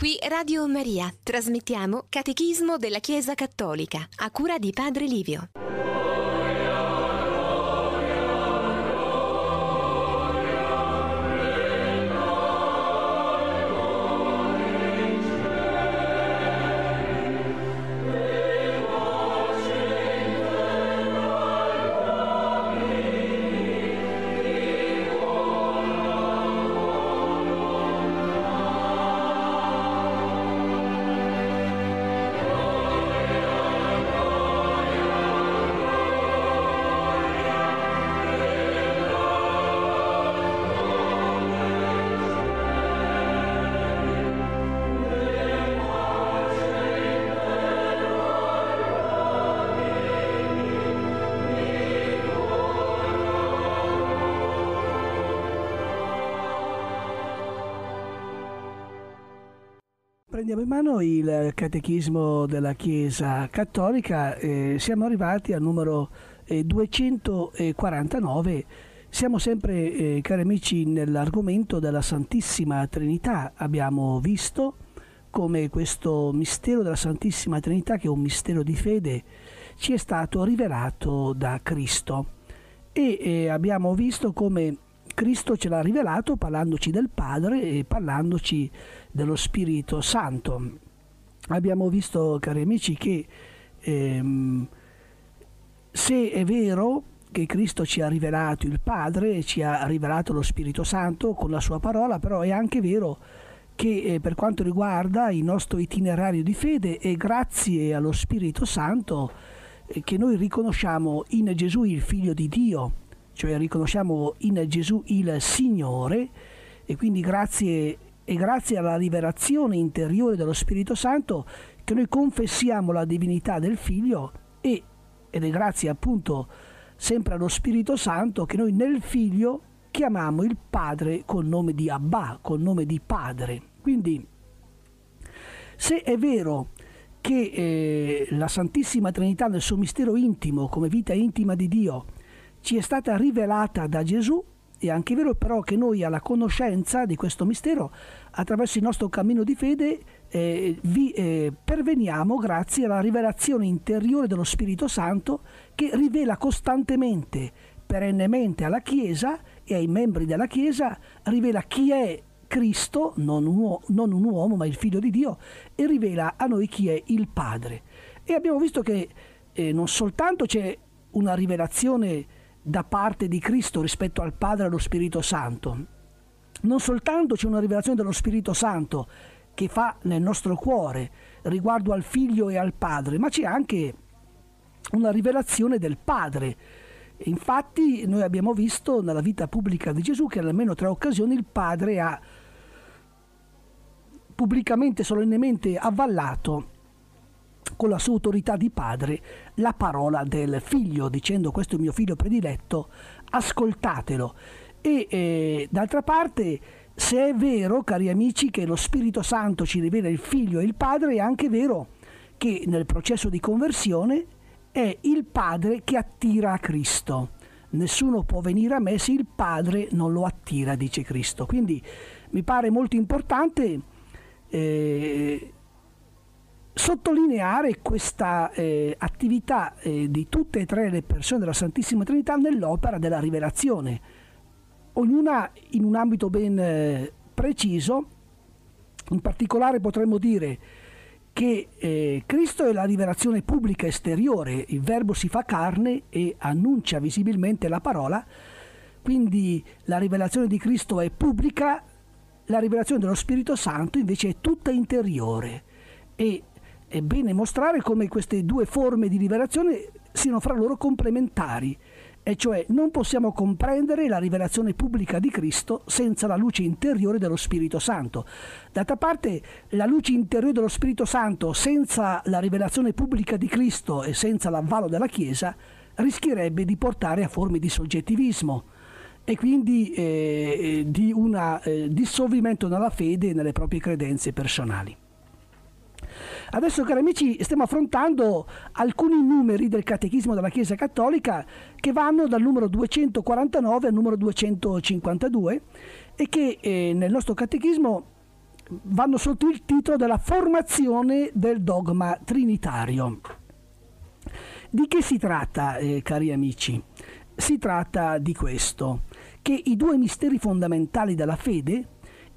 Qui Radio Maria trasmettiamo Catechismo della Chiesa Cattolica a cura di Padre Livio. mano il catechismo della Chiesa Cattolica eh, siamo arrivati al numero eh, 249. Siamo sempre, eh, cari amici, nell'argomento della Santissima Trinità. Abbiamo visto come questo mistero della Santissima Trinità, che è un mistero di fede, ci è stato rivelato da Cristo. E eh, abbiamo visto come Cristo ce l'ha rivelato parlandoci del Padre e parlandoci dello Spirito Santo. Abbiamo visto, cari amici, che ehm, se è vero che Cristo ci ha rivelato il Padre, ci ha rivelato lo Spirito Santo con la sua parola, però è anche vero che eh, per quanto riguarda il nostro itinerario di fede è grazie allo Spirito Santo eh, che noi riconosciamo in Gesù il Figlio di Dio cioè riconosciamo in Gesù il Signore e quindi grazie, e grazie alla liberazione interiore dello Spirito Santo che noi confessiamo la divinità del Figlio e, ed è grazie appunto sempre allo Spirito Santo che noi nel Figlio chiamiamo il Padre col nome di Abba, col nome di Padre. Quindi se è vero che eh, la Santissima Trinità nel suo mistero intimo, come vita intima di Dio, ci è stata rivelata da Gesù è anche vero però che noi alla conoscenza di questo mistero, attraverso il nostro cammino di fede, eh, vi, eh, perveniamo grazie alla rivelazione interiore dello Spirito Santo che rivela costantemente, perennemente alla Chiesa e ai membri della Chiesa, rivela chi è Cristo, non un, uomo, non un uomo ma il figlio di Dio, e rivela a noi chi è il Padre. E abbiamo visto che eh, non soltanto c'è una rivelazione da parte di Cristo rispetto al Padre e allo Spirito Santo. Non soltanto c'è una rivelazione dello Spirito Santo che fa nel nostro cuore riguardo al Figlio e al Padre, ma c'è anche una rivelazione del Padre. Infatti noi abbiamo visto nella vita pubblica di Gesù che almeno tre occasioni il Padre ha pubblicamente, solennemente avvallato con la sua autorità di padre la parola del figlio, dicendo questo è mio figlio prediletto, ascoltatelo. E eh, d'altra parte, se è vero, cari amici, che lo Spirito Santo ci rivela il figlio e il padre, è anche vero che nel processo di conversione è il padre che attira a Cristo. Nessuno può venire a me se il padre non lo attira, dice Cristo. Quindi mi pare molto importante eh, sottolineare questa eh, attività eh, di tutte e tre le persone della Santissima Trinità nell'opera della rivelazione, ognuna in un ambito ben eh, preciso, in particolare potremmo dire che eh, Cristo è la rivelazione pubblica esteriore, il verbo si fa carne e annuncia visibilmente la parola, quindi la rivelazione di Cristo è pubblica, la rivelazione dello Spirito Santo invece è tutta interiore e è bene mostrare come queste due forme di rivelazione siano fra loro complementari, e cioè non possiamo comprendere la rivelazione pubblica di Cristo senza la luce interiore dello Spirito Santo. D'altra parte, la luce interiore dello Spirito Santo senza la rivelazione pubblica di Cristo e senza l'avvalo della Chiesa rischierebbe di portare a forme di soggettivismo e quindi eh, di un eh, dissovimento nella fede e nelle proprie credenze personali. Adesso, cari amici, stiamo affrontando alcuni numeri del Catechismo della Chiesa Cattolica che vanno dal numero 249 al numero 252 e che eh, nel nostro Catechismo vanno sotto il titolo della formazione del dogma trinitario. Di che si tratta, eh, cari amici? Si tratta di questo, che i due misteri fondamentali della fede,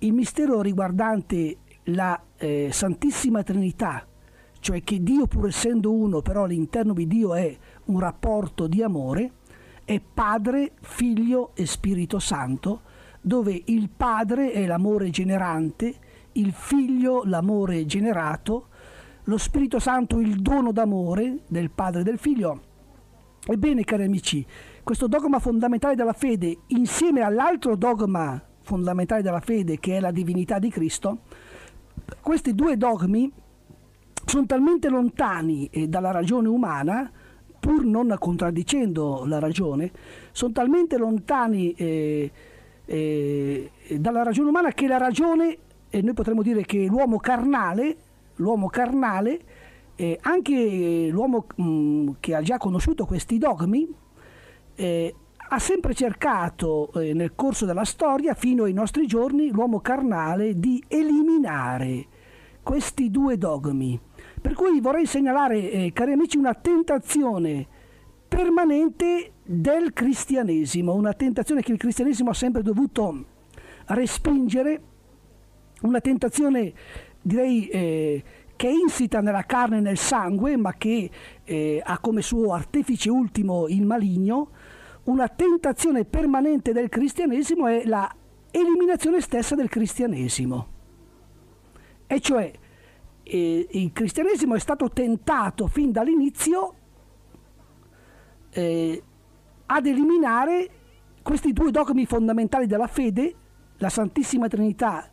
il mistero riguardante la eh, Santissima Trinità, cioè che Dio pur essendo uno, però all'interno di Dio è un rapporto di amore, è Padre, Figlio e Spirito Santo, dove il Padre è l'amore generante, il Figlio l'amore generato, lo Spirito Santo il dono d'amore del Padre e del Figlio. Ebbene, cari amici, questo dogma fondamentale della fede, insieme all'altro dogma fondamentale della fede che è la divinità di Cristo, questi due dogmi sono talmente lontani eh, dalla ragione umana, pur non contraddicendo la ragione, sono talmente lontani eh, eh, dalla ragione umana che la ragione, e eh, noi potremmo dire che l'uomo carnale, l'uomo carnale eh, anche l'uomo mh, mm, che ha già conosciuto questi dogmi, eh, ha sempre cercato eh, nel corso della storia, fino ai nostri giorni, l'uomo carnale di eliminare questi due dogmi. Per cui vorrei segnalare, eh, cari amici, una tentazione permanente del cristianesimo, una tentazione che il cristianesimo ha sempre dovuto respingere, una tentazione direi eh, che è insita nella carne e nel sangue, ma che eh, ha come suo artefice ultimo il maligno, una tentazione permanente del cristianesimo è la eliminazione stessa del cristianesimo. E cioè eh, il cristianesimo è stato tentato fin dall'inizio eh, ad eliminare questi due dogmi fondamentali della fede, la Santissima Trinità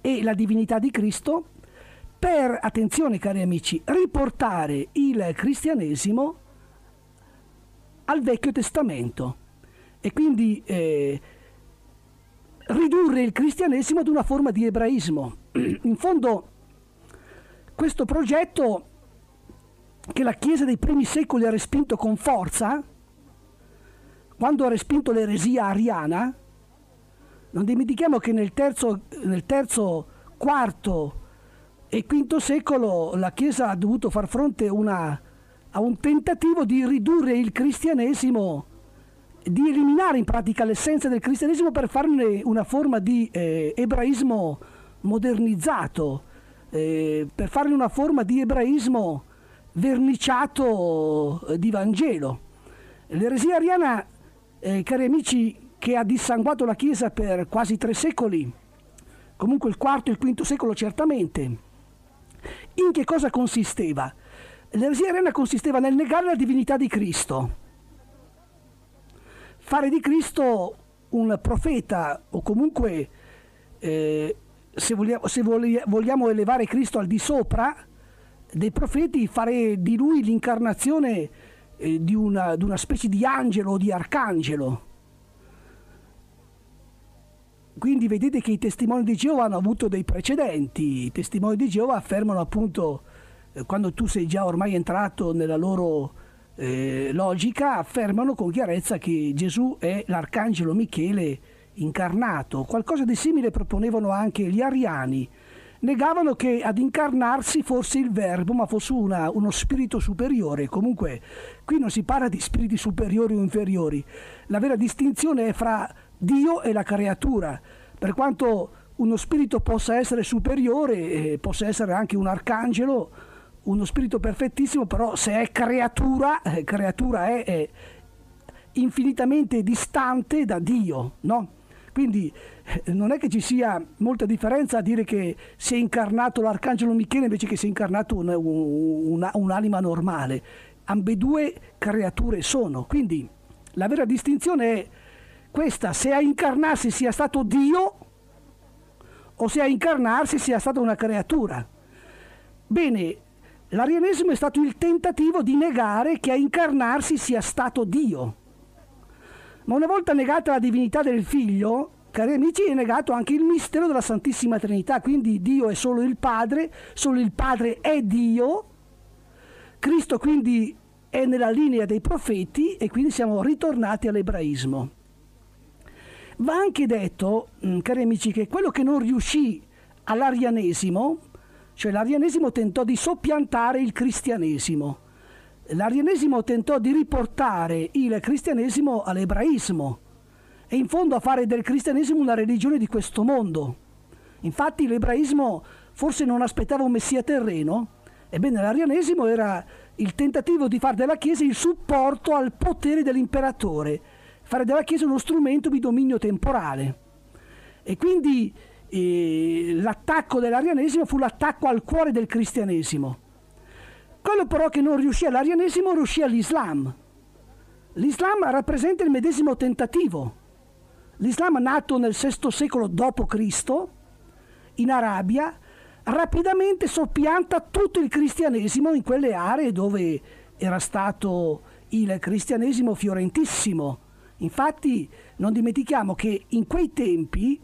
e la divinità di Cristo, per, attenzione cari amici, riportare il cristianesimo al Vecchio Testamento e quindi eh, ridurre il cristianesimo ad una forma di ebraismo. In fondo questo progetto che la Chiesa dei primi secoli ha respinto con forza, quando ha respinto l'eresia ariana, non dimentichiamo che nel terzo, nel terzo, quarto e quinto secolo la Chiesa ha dovuto far fronte a una a un tentativo di ridurre il cristianesimo, di eliminare in pratica l'essenza del cristianesimo per farne una forma di eh, ebraismo modernizzato, eh, per farne una forma di ebraismo verniciato eh, di Vangelo. L'eresia ariana, eh, cari amici, che ha dissanguato la Chiesa per quasi tre secoli, comunque il quarto e il quinto secolo certamente, in che cosa consisteva? L'eresia ariana consisteva nel negare la divinità di Cristo, fare di Cristo un profeta o comunque, eh, se, vogliamo, se vogliamo elevare Cristo al di sopra dei profeti, fare di lui l'incarnazione eh, di, una, di una specie di angelo o di arcangelo. Quindi vedete che i testimoni di Geova hanno avuto dei precedenti, i testimoni di Geova affermano appunto eh, quando tu sei già ormai entrato nella loro eh, logica, affermano con chiarezza che Gesù è l'arcangelo Michele incarnato. Qualcosa di simile proponevano anche gli ariani. Negavano che ad incarnarsi fosse il verbo, ma fosse una, uno spirito superiore. Comunque, qui non si parla di spiriti superiori o inferiori. La vera distinzione è fra Dio e la creatura. Per quanto uno spirito possa essere superiore, eh, possa essere anche un arcangelo, uno spirito perfettissimo, però se è creatura, eh, creatura è, è infinitamente distante da Dio, no? Quindi eh, non è che ci sia molta differenza a dire che si è incarnato l'arcangelo Michele invece che si è incarnato un, un, un'anima normale. Ambedue creature sono. Quindi la vera distinzione è questa, se a incarnarsi sia stato Dio o se a incarnarsi sia stata una creatura. Bene, L'arianesimo è stato il tentativo di negare che a incarnarsi sia stato Dio. Ma una volta negata la divinità del figlio, cari amici, è negato anche il mistero della Santissima Trinità, quindi Dio è solo il Padre, solo il Padre è Dio, Cristo quindi è nella linea dei profeti e quindi siamo ritornati all'ebraismo. Va anche detto, mm, cari amici, che quello che non riuscì all'arianesimo cioè l'arianesimo tentò di soppiantare il cristianesimo. L'arianesimo tentò di riportare il cristianesimo all'ebraismo e in fondo a fare del cristianesimo una religione di questo mondo. Infatti l'ebraismo forse non aspettava un messia terreno, ebbene l'arianesimo era il tentativo di fare della Chiesa il supporto al potere dell'imperatore, fare della Chiesa uno strumento di dominio temporale. E quindi l'attacco dell'arianesimo fu l'attacco al cuore del cristianesimo. Quello però che non riuscì all'arianesimo riuscì all'Islam. L'Islam rappresenta il medesimo tentativo. L'Islam nato nel VI secolo d.C. in Arabia rapidamente soppianta tutto il cristianesimo in quelle aree dove era stato il cristianesimo fiorentissimo. Infatti non dimentichiamo che in quei tempi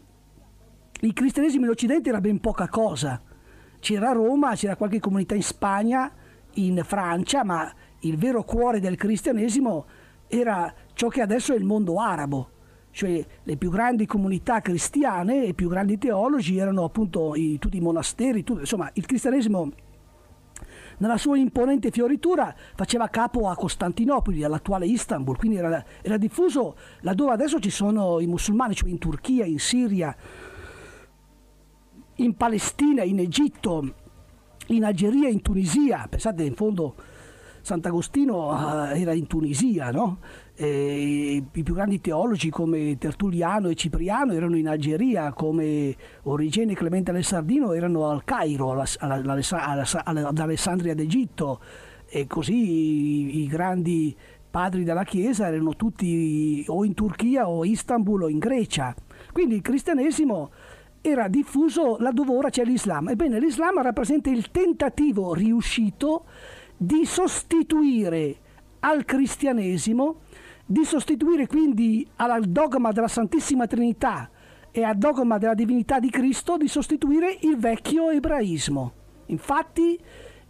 il cristianesimo in Occidente era ben poca cosa. C'era Roma, c'era qualche comunità in Spagna, in Francia, ma il vero cuore del cristianesimo era ciò che adesso è il mondo arabo. Cioè le più grandi comunità cristiane, e i più grandi teologi erano appunto i, tutti i monasteri, tutto, insomma il cristianesimo nella sua imponente fioritura faceva capo a Costantinopoli, all'attuale Istanbul, quindi era, era, diffuso laddove adesso ci sono i musulmani, cioè in Turchia, in Siria, in Palestina, in Egitto, in Algeria, in Tunisia, pensate in fondo Sant'Agostino eh, era in Tunisia, no? I più grandi teologi come Tertulliano e Cipriano erano in Algeria, come Origene e Clemente Alessandrino erano al Cairo, ad Alessandria d'Egitto e così i grandi padri della Chiesa erano tutti o in Turchia o Istanbul o in Grecia. Quindi il cristianesimo era diffuso laddove ora c'è l'Islam. Ebbene, l'Islam rappresenta il tentativo riuscito di sostituire al cristianesimo, di sostituire quindi al dogma della Santissima Trinità e al dogma della divinità di Cristo, di sostituire il vecchio ebraismo. Infatti,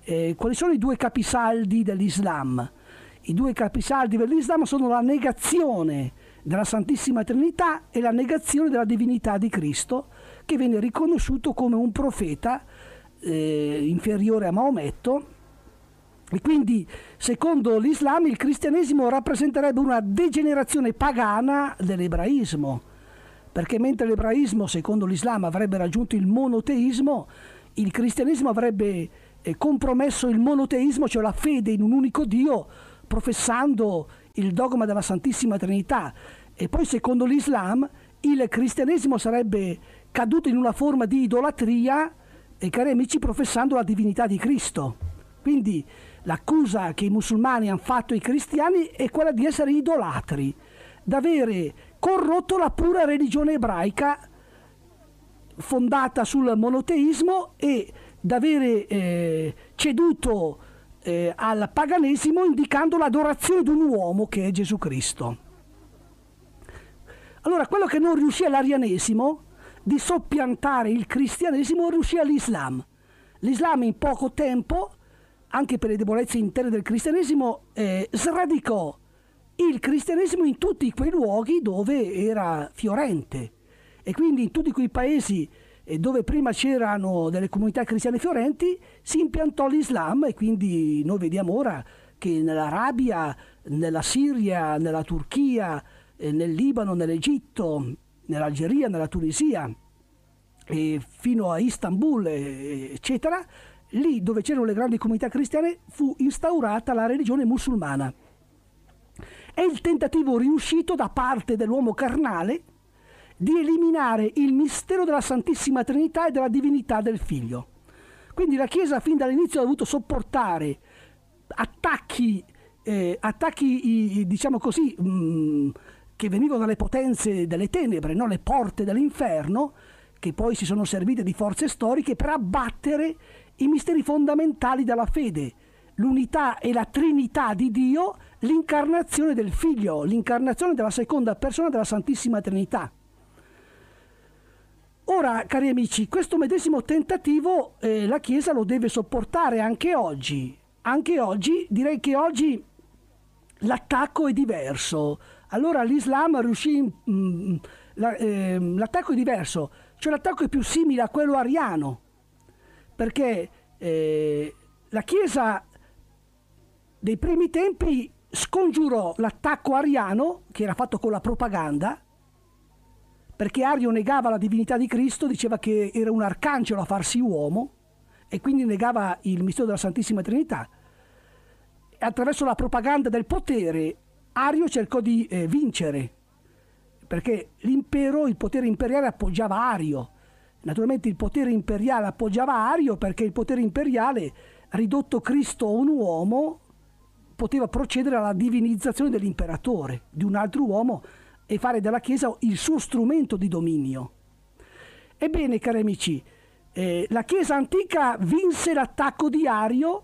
eh, quali sono i due capisaldi dell'Islam? I due capisaldi dell'Islam sono la negazione della Santissima Trinità e la negazione della divinità di Cristo che viene riconosciuto come un profeta eh, inferiore a Maometto e quindi, secondo l'Islam, il cristianesimo rappresenterebbe una degenerazione pagana dell'ebraismo, perché mentre l'ebraismo, secondo l'Islam, avrebbe raggiunto il monoteismo, il cristianesimo avrebbe eh, compromesso il monoteismo, cioè la fede in un unico Dio, professando il dogma della Santissima Trinità. E poi, secondo l'Islam, il cristianesimo sarebbe caduto in una forma di idolatria e eh, cari amici professando la divinità di Cristo. Quindi l'accusa che i musulmani hanno fatto ai cristiani è quella di essere idolatri, d'avere corrotto la pura religione ebraica fondata sul monoteismo e d'avere eh, ceduto eh, al paganesimo indicando l'adorazione di un uomo che è Gesù Cristo. Allora, quello che non riuscì all'arianesimo di soppiantare il cristianesimo riuscì all'Islam. L'Islam in poco tempo, anche per le debolezze interne del cristianesimo, eh, sradicò il cristianesimo in tutti quei luoghi dove era fiorente e quindi in tutti quei paesi eh, dove prima c'erano delle comunità cristiane fiorenti si impiantò l'Islam e quindi noi vediamo ora che nell'Arabia, nella Siria, nella Turchia, eh, nel Libano, nell'Egitto, nell'Algeria, nella Tunisia, fino a Istanbul, eccetera, lì dove c'erano le grandi comunità cristiane fu instaurata la religione musulmana. È il tentativo riuscito da parte dell'uomo carnale di eliminare il mistero della Santissima Trinità e della divinità del Figlio. Quindi la Chiesa fin dall'inizio ha dovuto sopportare attacchi, eh, attacchi diciamo così, mh, mm, che venivano dalle potenze delle tenebre, no? le porte dell'inferno, che poi si sono servite di forze storiche per abbattere i misteri fondamentali della fede, l'unità e la trinità di Dio, l'incarnazione del Figlio, l'incarnazione della seconda persona della Santissima Trinità. Ora, cari amici, questo medesimo tentativo eh, la Chiesa lo deve sopportare anche oggi. Anche oggi, direi che oggi l'attacco è diverso allora l'Islam riuscì, mh, mm, mm, la, eh, l'attacco è diverso, cioè l'attacco è più simile a quello ariano, perché eh, la Chiesa dei primi tempi scongiurò l'attacco ariano, che era fatto con la propaganda, perché Ario negava la divinità di Cristo, diceva che era un arcangelo a farsi uomo e quindi negava il mistero della Santissima Trinità. Attraverso la propaganda del potere Ario cercò di eh, vincere, perché l'impero, il potere imperiale appoggiava Ario. Naturalmente il potere imperiale appoggiava Ario perché il potere imperiale, ridotto Cristo a un uomo, poteva procedere alla divinizzazione dell'imperatore, di un altro uomo, e fare della Chiesa il suo strumento di dominio. Ebbene, cari amici, eh, la Chiesa antica vinse l'attacco di Ario,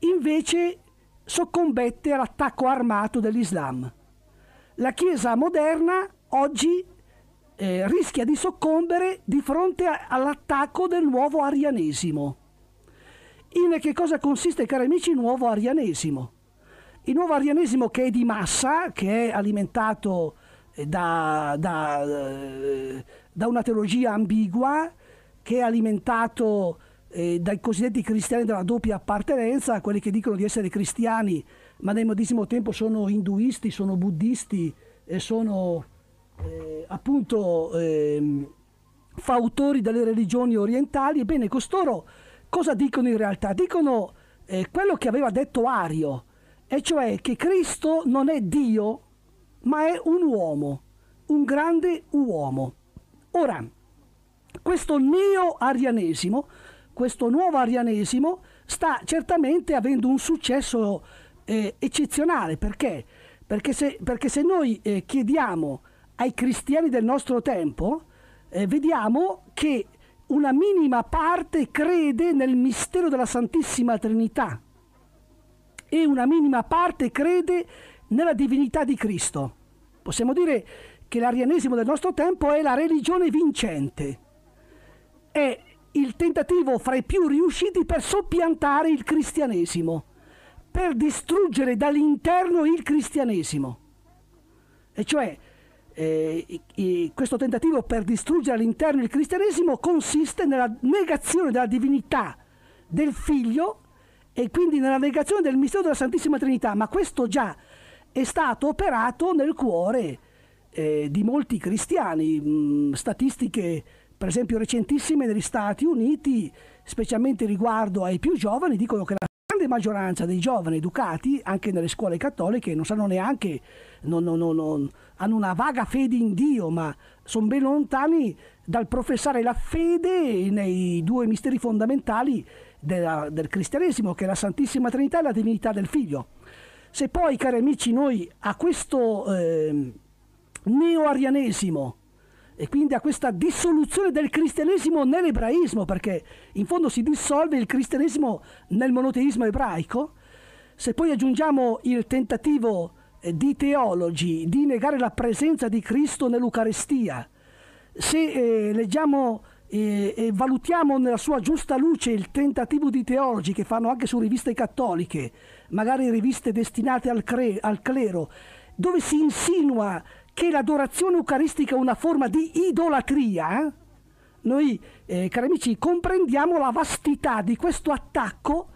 invece soccombette all'attacco armato dell'Islam. La Chiesa moderna oggi eh, rischia di soccombere di fronte a, all'attacco del nuovo arianesimo. In che cosa consiste, cari amici, il nuovo arianesimo? Il nuovo arianesimo che è di massa, che è alimentato eh, da, da, eh, da una teologia ambigua, che è alimentato eh, dai cosiddetti cristiani della doppia appartenenza a quelli che dicono di essere cristiani, ma nel medesimo tempo sono induisti, sono buddisti e sono eh, appunto eh, fautori delle religioni orientali. Ebbene, costoro cosa dicono in realtà? Dicono eh, quello che aveva detto Ario, e cioè che Cristo non è Dio, ma è un uomo, un grande uomo. Ora, questo neo-arianesimo questo nuovo arianesimo sta certamente avendo un successo eh, eccezionale. Perché? Perché se, perché se noi eh, chiediamo ai cristiani del nostro tempo, eh, vediamo che una minima parte crede nel mistero della Santissima Trinità e una minima parte crede nella divinità di Cristo. Possiamo dire che l'arianesimo del nostro tempo è la religione vincente. È il tentativo fra i più riusciti per soppiantare il cristianesimo, per distruggere dall'interno il cristianesimo. E cioè, eh, eh, questo tentativo per distruggere all'interno il cristianesimo consiste nella negazione della divinità del figlio e quindi nella negazione del mistero della Santissima Trinità, ma questo già è stato operato nel cuore eh, di molti cristiani, mh, mm, statistiche per esempio recentissime negli Stati Uniti, specialmente riguardo ai più giovani, dicono che la grande maggioranza dei giovani educati, anche nelle scuole cattoliche, non sanno neanche, non, non, non, hanno una vaga fede in Dio, ma sono ben lontani dal professare la fede nei due misteri fondamentali della, del cristianesimo, che è la Santissima Trinità e la divinità del Figlio. Se poi, cari amici, noi a questo eh, neo-arianesimo, e quindi a questa dissoluzione del cristianesimo nell'ebraismo, perché in fondo si dissolve il cristianesimo nel monoteismo ebraico, se poi aggiungiamo il tentativo eh, di teologi di negare la presenza di Cristo nell'Eucarestia, se eh, leggiamo e, eh, e, valutiamo nella sua giusta luce il tentativo di teologi che fanno anche su riviste cattoliche, magari riviste destinate al, cre- al clero, dove si insinua che l'adorazione eucaristica è una forma di idolatria, eh? noi, eh, cari amici, comprendiamo la vastità di questo attacco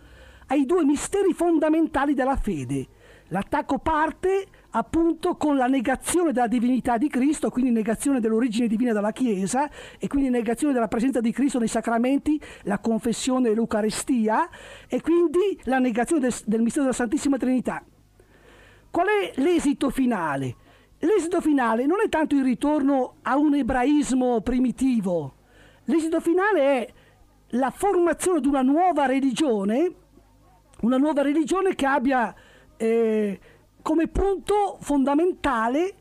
ai due misteri fondamentali della fede. L'attacco parte appunto con la negazione della divinità di Cristo, quindi negazione dell'origine divina della Chiesa e quindi negazione della presenza di Cristo nei sacramenti, la confessione e l'Eucarestia e quindi la negazione del, del mistero della Santissima Trinità. Qual è l'esito finale? L'esito finale non è tanto il ritorno a un ebraismo primitivo, l'esito finale è la formazione di una nuova religione, una nuova religione che abbia eh, come punto fondamentale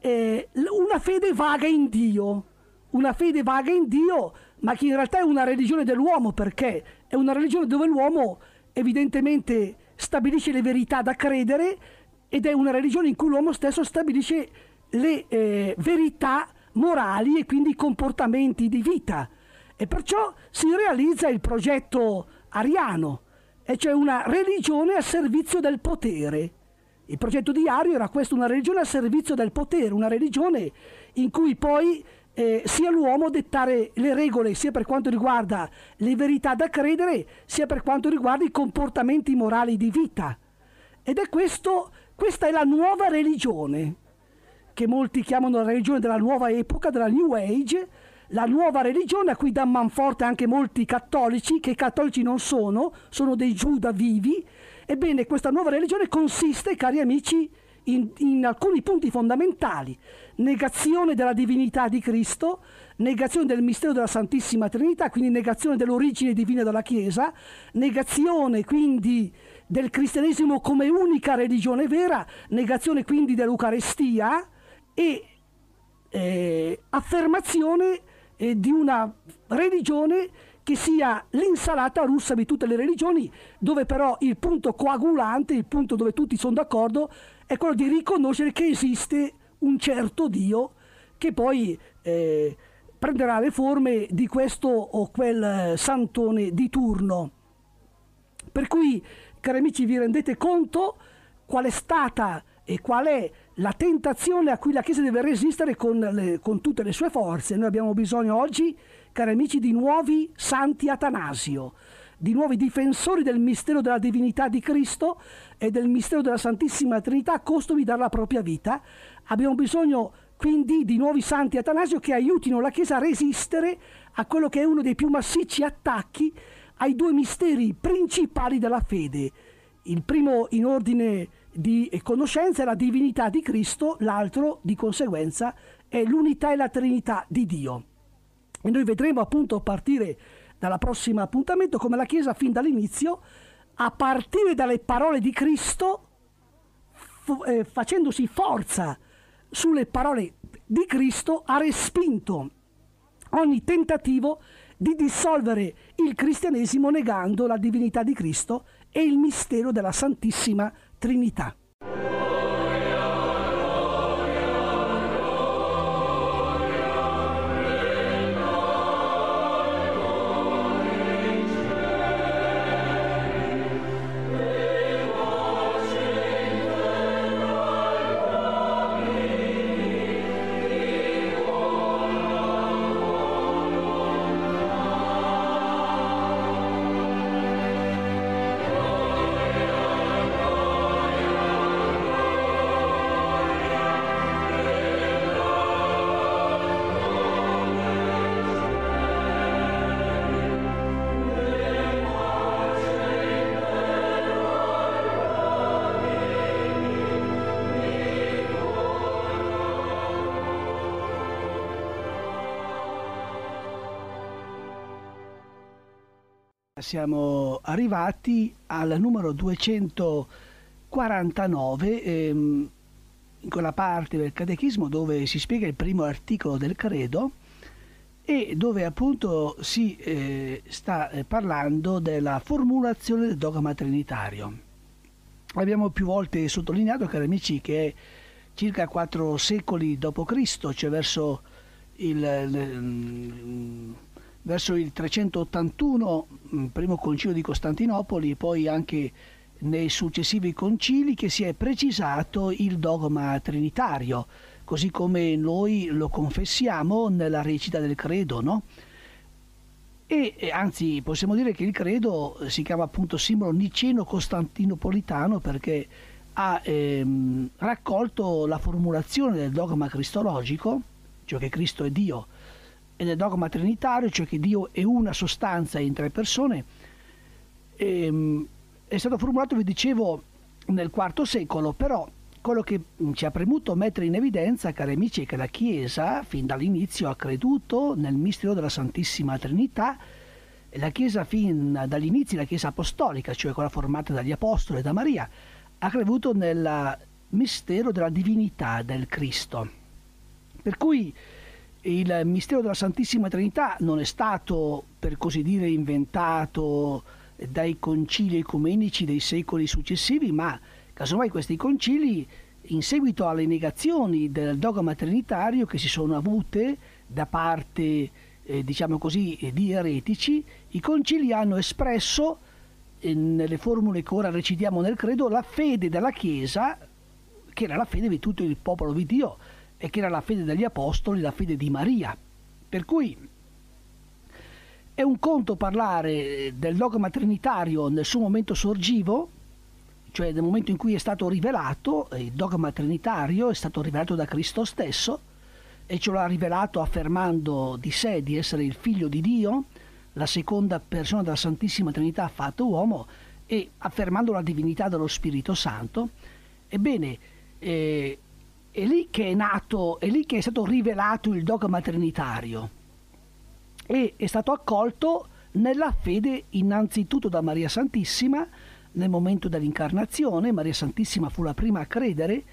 eh, una fede vaga in Dio, una fede vaga in Dio, ma che in realtà è una religione dell'uomo perché è una religione dove l'uomo evidentemente stabilisce le verità da credere ed è una religione in cui l'uomo stesso stabilisce le eh, verità morali e quindi i comportamenti di vita e perciò si realizza il progetto ariano, e cioè una religione a servizio del potere. Il progetto di Ario era questo, una religione a servizio del potere, una religione in cui poi eh, sia l'uomo dettare le regole sia per quanto riguarda le verità da credere, sia per quanto riguarda i comportamenti morali di vita. Ed è questo questa è la nuova religione, che molti chiamano la religione della nuova epoca, della New Age, la nuova religione a cui dan manforte anche molti cattolici, che cattolici non sono, sono dei Giuda vivi. Ebbene, questa nuova religione consiste, cari amici, in, in, alcuni punti fondamentali. Negazione della divinità di Cristo, negazione del mistero della Santissima Trinità, quindi negazione dell'origine divina della Chiesa, negazione quindi del cristianesimo come unica religione vera, negazione quindi dell'Eucarestia e eh, affermazione eh, di una religione che sia l'insalata russa di tutte le religioni, dove però il punto coagulante, il punto dove tutti sono d'accordo, è quello di riconoscere che esiste un certo Dio che poi eh, prenderà le forme di questo o quel eh, santone di turno. Per cui cari amici, vi rendete conto qual è stata e qual è la tentazione a cui la Chiesa deve resistere con, le, con tutte le sue forze. Noi abbiamo bisogno oggi, cari amici, di nuovi santi Atanasio, di nuovi difensori del mistero della divinità di Cristo e del mistero della Santissima Trinità, a costo di dare la propria vita. Abbiamo bisogno quindi di nuovi santi Atanasio che aiutino la Chiesa a resistere a quello che è uno dei più massicci attacchi ai due misteri principali della fede. Il primo in ordine di conoscenza è la divinità di Cristo, l'altro di conseguenza è l'unità e la Trinità di Dio. E noi vedremo appunto a partire dal prossimo appuntamento come la Chiesa fin dall'inizio, a partire dalle parole di Cristo, f- eh, facendosi forza sulle parole di Cristo, ha respinto ogni tentativo di di dissolvere il cristianesimo negando la divinità di Cristo e il mistero della Santissima Trinità. siamo arrivati al numero 249, ehm, in quella parte del catechismo dove si spiega il primo articolo del credo e dove appunto si eh, sta eh, parlando della formulazione del dogma trinitario. Abbiamo più volte sottolineato, cari amici, che circa quattro secoli dopo Cristo, cioè verso il, il mm, verso il 381, mm, primo concilio di Costantinopoli, poi anche nei successivi concili che si è precisato il dogma trinitario, così come noi lo confessiamo nella recita del credo, no? E anzi possiamo dire che il credo eh, si chiama appunto simbolo niceno-costantinopolitano perché ha ehm, raccolto la formulazione del dogma cristologico, cioè che Cristo è Dio e nel dogma trinitario, cioè che Dio è una sostanza in tre persone, ehm, è stato formulato, vi dicevo, nel IV secolo, però quello che mm, ci ha premuto mettere in evidenza, cari amici, è che la Chiesa fin dall'inizio ha creduto nel mistero della Santissima Trinità, e la Chiesa fin dall'inizio, la Chiesa apostolica, cioè quella formata dagli Apostoli e da Maria, ha creduto nel mistero della divinità del Cristo. Per cui il mistero della Santissima Trinità non è stato, per così dire, inventato dai concili ecumenici dei secoli successivi, ma casomai questi concili, in seguito alle negazioni del dogma trinitario che si sono avute da parte, eh, diciamo così, di eretici, i concili hanno espresso eh, nelle formule che ora recitiamo nel credo la fede della Chiesa, che era la fede di tutto il popolo di Dio e che era la fede degli apostoli, la fede di Maria. Per cui è un conto parlare eh, del dogma trinitario nel suo momento sorgivo, cioè nel momento in cui è stato rivelato, il dogma trinitario è stato rivelato da Cristo stesso e ce l'ha rivelato affermando di sé di essere il figlio di Dio, la seconda persona della Santissima Trinità fatto uomo e affermando la divinità dello Spirito Santo. Ebbene, eh, è lì che è nato, è lì che è stato rivelato il dogma trinitario e è stato accolto nella fede innanzitutto da Maria Santissima nel momento dell'incarnazione, Maria Santissima fu la prima a credere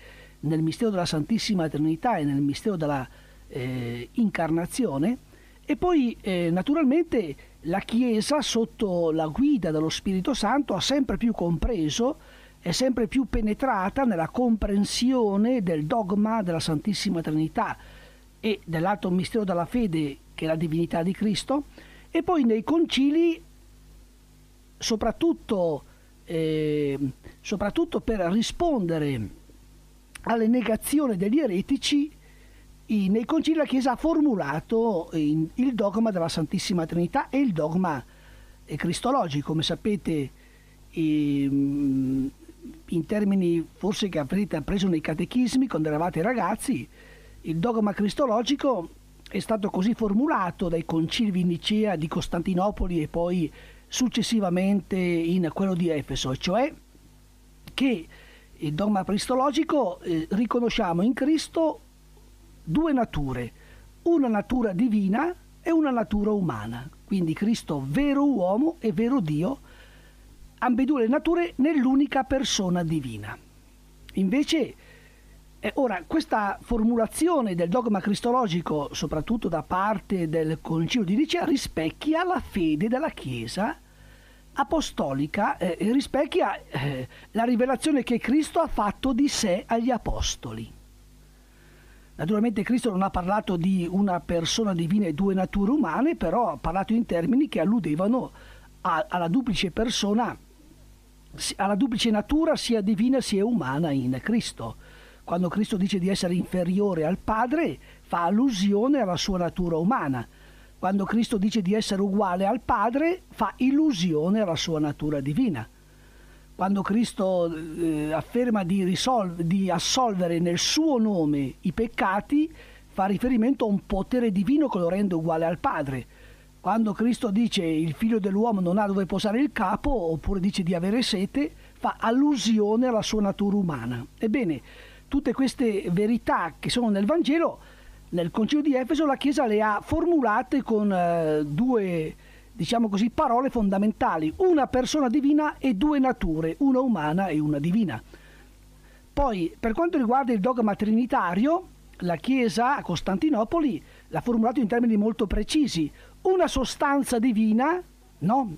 nel mistero della Santissima Trinità e nel mistero della eh, incarnazione e poi eh, naturalmente la Chiesa sotto la guida dello Spirito Santo ha sempre più compreso è sempre più penetrata nella comprensione del dogma della Santissima Trinità e dell'alto mistero della fede che è la divinità di Cristo e poi nei concili soprattutto, eh, soprattutto per rispondere alle negazioni degli eretici nei concili la Chiesa ha formulato il dogma della Santissima Trinità e il dogma eh, cristologico. Come sapete, ehm, in termini forse che avrete appreso nei catechismi quando eravate ragazzi, il dogma cristologico è stato così formulato dai concili di Nicea, di Costantinopoli e poi successivamente in quello di Efeso, cioè che il dogma cristologico eh, riconosciamo in Cristo due nature, una natura divina e una natura umana, quindi Cristo vero uomo e vero Dio, ambedue le nature nell'unica persona divina. Invece, eh, ora, questa formulazione del dogma cristologico, soprattutto da parte del Concilio di Nicea, rispecchia la fede della Chiesa apostolica, eh, rispecchia eh, la rivelazione che Cristo ha fatto di sé agli apostoli. Naturalmente Cristo non ha parlato di una persona divina e due nature umane, però ha parlato in termini che alludevano a, alla duplice persona divina alla duplice natura sia divina sia umana in Cristo. Quando Cristo dice di essere inferiore al Padre, fa allusione alla sua natura umana. Quando Cristo dice di essere uguale al Padre, fa illusione alla sua natura divina. Quando Cristo eh, afferma di, risolve, di assolvere nel suo nome i peccati, fa riferimento a un potere divino che lo rende uguale al Padre quando Cristo dice il figlio dell'uomo non ha dove posare il capo, oppure dice di avere sete, fa allusione alla sua natura umana. Ebbene, tutte queste verità che sono nel Vangelo, nel Concilio di Efeso la Chiesa le ha formulate con eh, due diciamo così, parole fondamentali, una persona divina e due nature, una umana e una divina. Poi, per quanto riguarda il dogma trinitario, la Chiesa a Costantinopoli l'ha formulato in termini molto precisi una sostanza divina, no?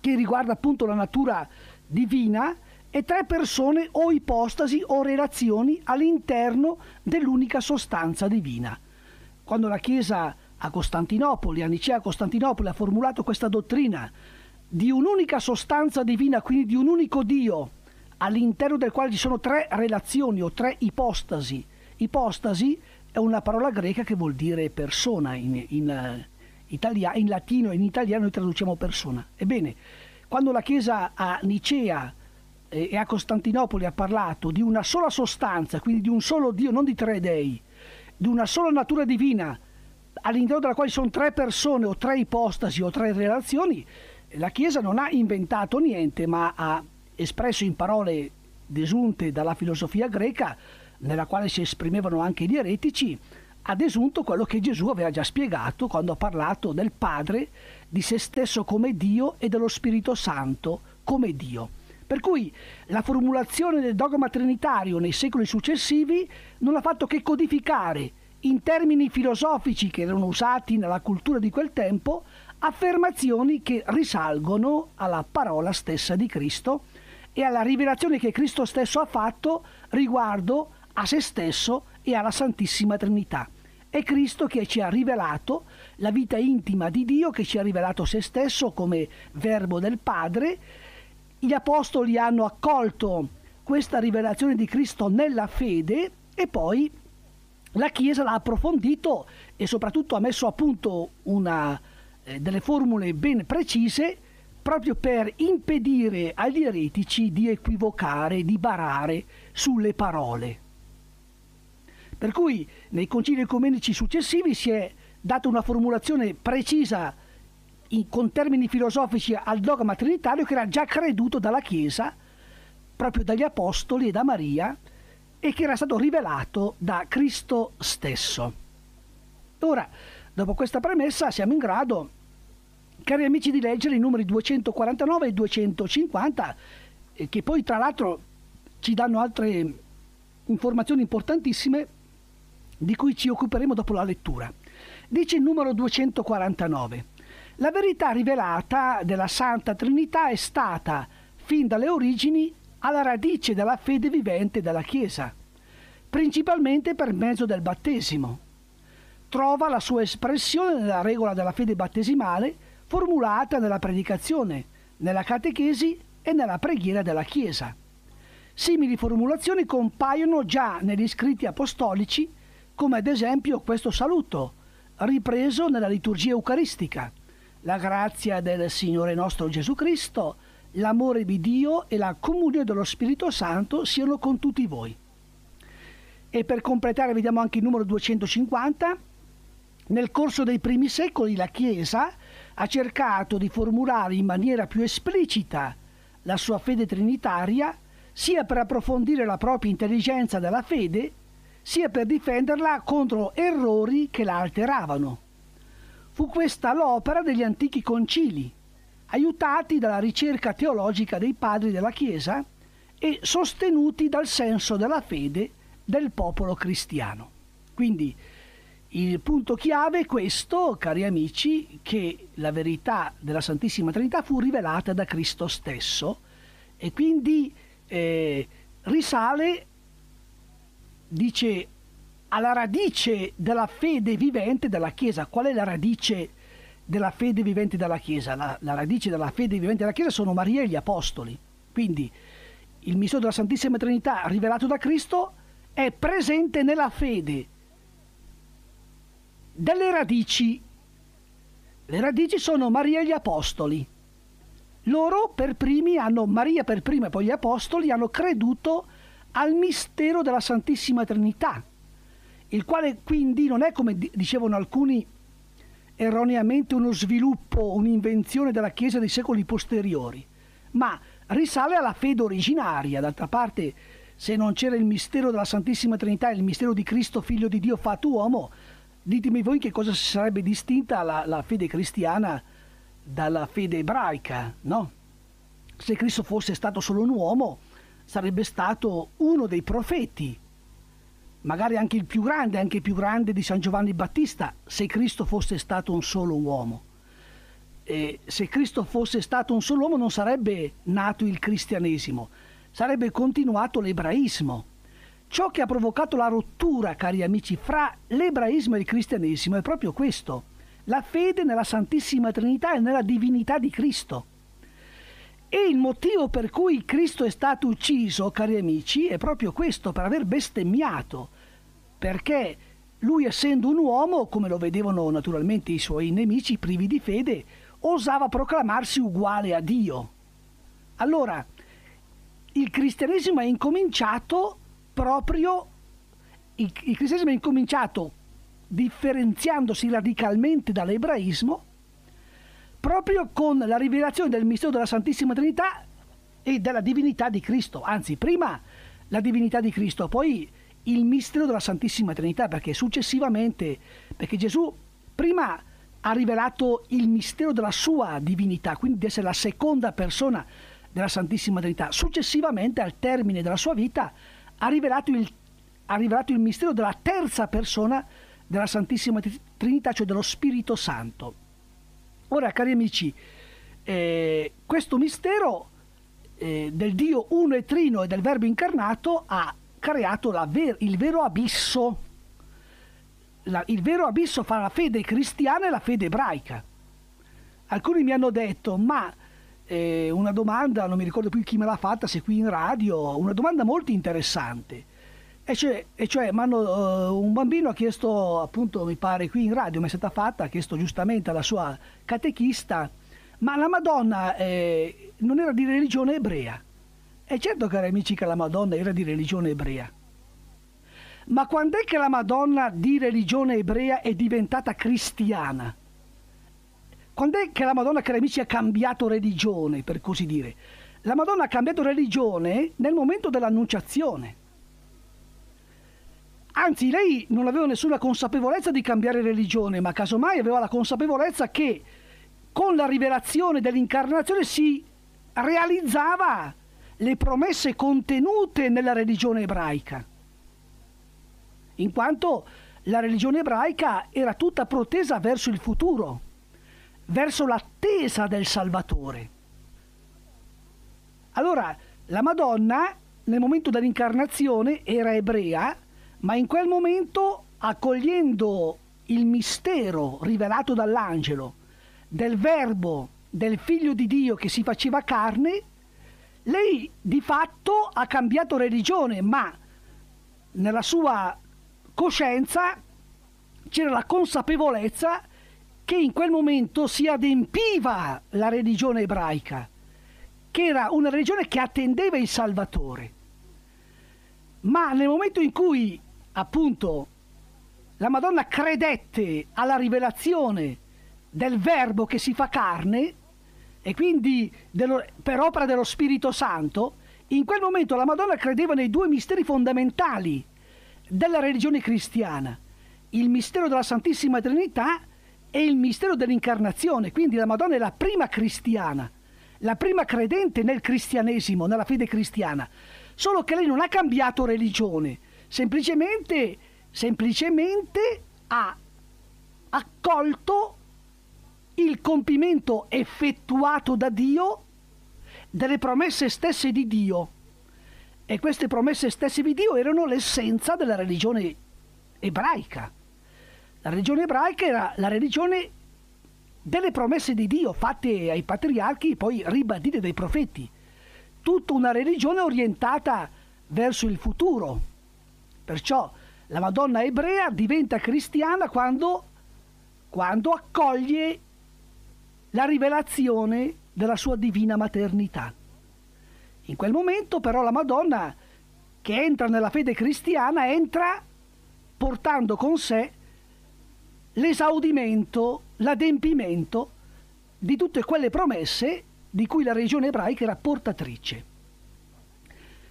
che riguarda appunto la natura divina, e tre persone o ipostasi o relazioni all'interno dell'unica sostanza divina. Quando la Chiesa a Costantinopoli, a Nicea a Costantinopoli, ha formulato questa dottrina di un'unica sostanza divina, quindi di un unico Dio, all'interno del quale ci sono tre relazioni o tre ipostasi. Ipostasi è una parola greca che vuol dire persona in, in eh, Italia, in latino e in italiano noi traduciamo persona. Ebbene, quando la Chiesa a Nicea eh, e a Costantinopoli ha parlato di una sola sostanza, quindi di un solo Dio, non di tre dei, di una sola natura divina, all'interno della quale sono tre persone o tre ipostasi o tre relazioni, la Chiesa non ha inventato niente, ma ha espresso in parole desunte dalla filosofia greca, nella quale si esprimevano anche gli eretici, ha desunto quello che Gesù aveva già spiegato quando ha parlato del Padre, di se stesso come Dio e dello Spirito Santo come Dio. Per cui la formulazione del dogma trinitario nei secoli successivi non ha fatto che codificare in termini filosofici che erano usati nella cultura di quel tempo affermazioni che risalgono alla parola stessa di Cristo e alla rivelazione che Cristo stesso ha fatto riguardo a se stesso e alla Santissima Trinità. È Cristo che ci ha rivelato la vita intima di Dio, che ci ha rivelato se stesso come verbo del Padre. Gli apostoli hanno accolto questa rivelazione di Cristo nella fede e poi la Chiesa l'ha approfondito e soprattutto ha messo a punto una, eh, delle formule ben precise proprio per impedire agli eretici di equivocare, di barare sulle parole. Per cui nei concili ecumenici successivi si è data una formulazione precisa in, con termini filosofici al dogma trinitario che era già creduto dalla Chiesa, proprio dagli Apostoli e da Maria, e che era stato rivelato da Cristo stesso. Ora, dopo questa premessa, siamo in grado, cari amici, di leggere i numeri 249 e 250, eh, che poi tra l'altro ci danno altre informazioni importantissime di cui ci occuperemo dopo la lettura. Dice il numero 249. La verità rivelata della Santa Trinità è stata, fin dalle origini, alla radice della fede vivente della Chiesa, principalmente per mezzo del battesimo. Trova la sua espressione nella regola della fede battesimale formulata nella predicazione, nella catechesi e nella preghiera della Chiesa. Simili formulazioni compaiono già negli scritti apostolici come ad esempio questo saluto, ripreso nella liturgia eucaristica. La grazia del Signore nostro Gesù Cristo, l'amore di Dio e la comunione dello Spirito Santo siano con tutti voi. E per completare vediamo anche il numero 250. Nel corso dei primi secoli la Chiesa ha cercato di formulare in maniera più esplicita la sua fede trinitaria, sia per approfondire la propria intelligenza della fede, sia per difenderla contro errori che la alteravano. Fu questa l'opera degli antichi concili, aiutati dalla ricerca teologica dei padri della Chiesa e sostenuti dal senso della fede del popolo cristiano. Quindi il punto chiave è questo, cari amici, che la verità della Santissima Trinità fu rivelata da Cristo stesso e quindi eh, risale dice alla radice della fede vivente della Chiesa. Qual è la radice della fede vivente della Chiesa? La, la radice della fede vivente della Chiesa sono Maria e gli Apostoli. Quindi il mistero della Santissima Trinità rivelato da Cristo è presente nella fede delle radici. Le radici sono Maria e gli Apostoli. Loro per primi hanno, Maria per prima e poi gli Apostoli hanno creduto al mistero della Santissima Trinità, il quale quindi non è, come dicevano alcuni erroneamente, uno sviluppo, un'invenzione della Chiesa dei secoli posteriori, ma risale alla fede originaria. D'altra parte, se non c'era il mistero della Santissima Trinità e il mistero di Cristo, figlio di Dio fatto uomo, ditemi voi che cosa si sarebbe distinta la, la fede cristiana dalla fede ebraica, no? Se Cristo fosse stato solo un uomo, sarebbe stato uno dei profeti, magari anche il più grande, anche più grande di San Giovanni Battista, se Cristo fosse stato un solo uomo. E se Cristo fosse stato un solo uomo non sarebbe nato il cristianesimo, sarebbe continuato l'ebraismo. Ciò che ha provocato la rottura, cari amici, fra l'ebraismo e il cristianesimo è proprio questo, la fede nella Santissima Trinità e nella divinità di Cristo. E il motivo per cui Cristo è stato ucciso, cari amici, è proprio questo, per aver bestemmiato. Perché lui, essendo un uomo, come lo vedevano naturalmente i suoi nemici privi di fede, osava proclamarsi uguale a Dio. Allora, il cristianesimo è incominciato proprio il, cristianesimo è incominciato differenziandosi radicalmente dall'ebraismo proprio con la rivelazione del mistero della Santissima Trinità e della divinità di Cristo, anzi prima la divinità di Cristo, poi il mistero della Santissima Trinità, perché successivamente, perché Gesù prima ha rivelato il mistero della sua divinità, quindi di essere la seconda persona della Santissima Trinità, successivamente al termine della sua vita ha rivelato il, ha rivelato il mistero della terza persona della Santissima Trinità, cioè dello Spirito Santo. Ora, cari amici, eh, questo mistero eh, del Dio uno e trino e del Verbo incarnato ha creato ver- il vero abisso. La, il vero abisso fra la fede cristiana e la fede ebraica. Alcuni mi hanno detto, ma eh, una domanda, non mi ricordo più chi me l'ha fatta, se qui in radio, una domanda molto interessante e cioè, e cioè hanno, uh, eh, un bambino ha chiesto, appunto mi pare qui in radio, mi è stata fatta, ha chiesto giustamente alla sua catechista, ma la Madonna eh, non era di religione ebrea. E certo, cari amici, che la Madonna era di religione ebrea. Ma quando è che la Madonna di religione ebrea è diventata cristiana? Quando è che la Madonna, cari amici, ha cambiato religione, per così dire? La Madonna ha cambiato religione nel momento dell'annunciazione Anzi, lei non aveva nessuna consapevolezza di cambiare religione, ma casomai aveva la consapevolezza che con la rivelazione dell'incarnazione si realizzava le promesse contenute nella religione ebraica. In quanto la religione ebraica era tutta protesa verso il futuro, verso l'attesa del Salvatore. Allora, la Madonna nel momento dell'incarnazione era ebrea, ma in quel momento, accogliendo il mistero rivelato dall'angelo del verbo del figlio di Dio che si faceva carne, lei di fatto ha cambiato religione, ma nella sua coscienza c'era la consapevolezza che in quel momento si adempiva la religione ebraica, che era una religione che attendeva il Salvatore. Ma nel momento in cui appunto la Madonna credette alla rivelazione del verbo che si fa carne e quindi dello, per opera dello Spirito Santo, in quel momento la Madonna credeva nei due misteri fondamentali della religione cristiana, il mistero della Santissima Trinità e il mistero dell'incarnazione, quindi la Madonna è la prima cristiana, la prima credente nel cristianesimo, nella fede cristiana, solo che lei non ha cambiato religione, semplicemente, semplicemente ha accolto il compimento effettuato da Dio delle promesse stesse di Dio. E queste promesse stesse di Dio erano l'essenza della religione ebraica. La religione ebraica era la religione delle promesse di Dio fatte ai patriarchi e poi ribadite dai profeti. Tutta una religione orientata verso il futuro, Perciò la Madonna ebrea diventa cristiana quando, quando accoglie la rivelazione della sua divina maternità. In quel momento però la Madonna che entra nella fede cristiana entra portando con sé l'esaudimento, l'adempimento di tutte quelle promesse di cui la religione ebraica era portatrice.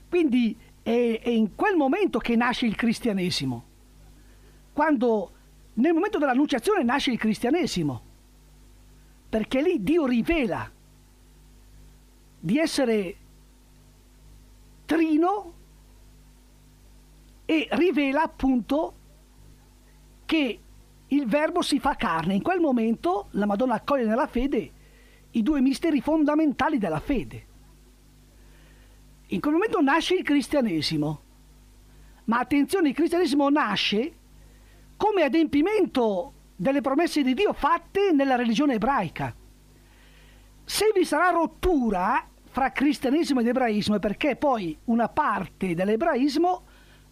Quindi è, è in quel momento che nasce il cristianesimo, quando nel momento dell'annunciazione nasce il cristianesimo, perché lì Dio rivela di essere trino e rivela appunto che il verbo si fa carne. In quel momento la Madonna accoglie nella fede i due misteri fondamentali della fede in quel momento nasce il cristianesimo. Ma attenzione, il cristianesimo nasce come adempimento delle promesse di Dio fatte nella religione ebraica. Se vi sarà rottura fra cristianesimo ed ebraismo è perché poi una parte dell'ebraismo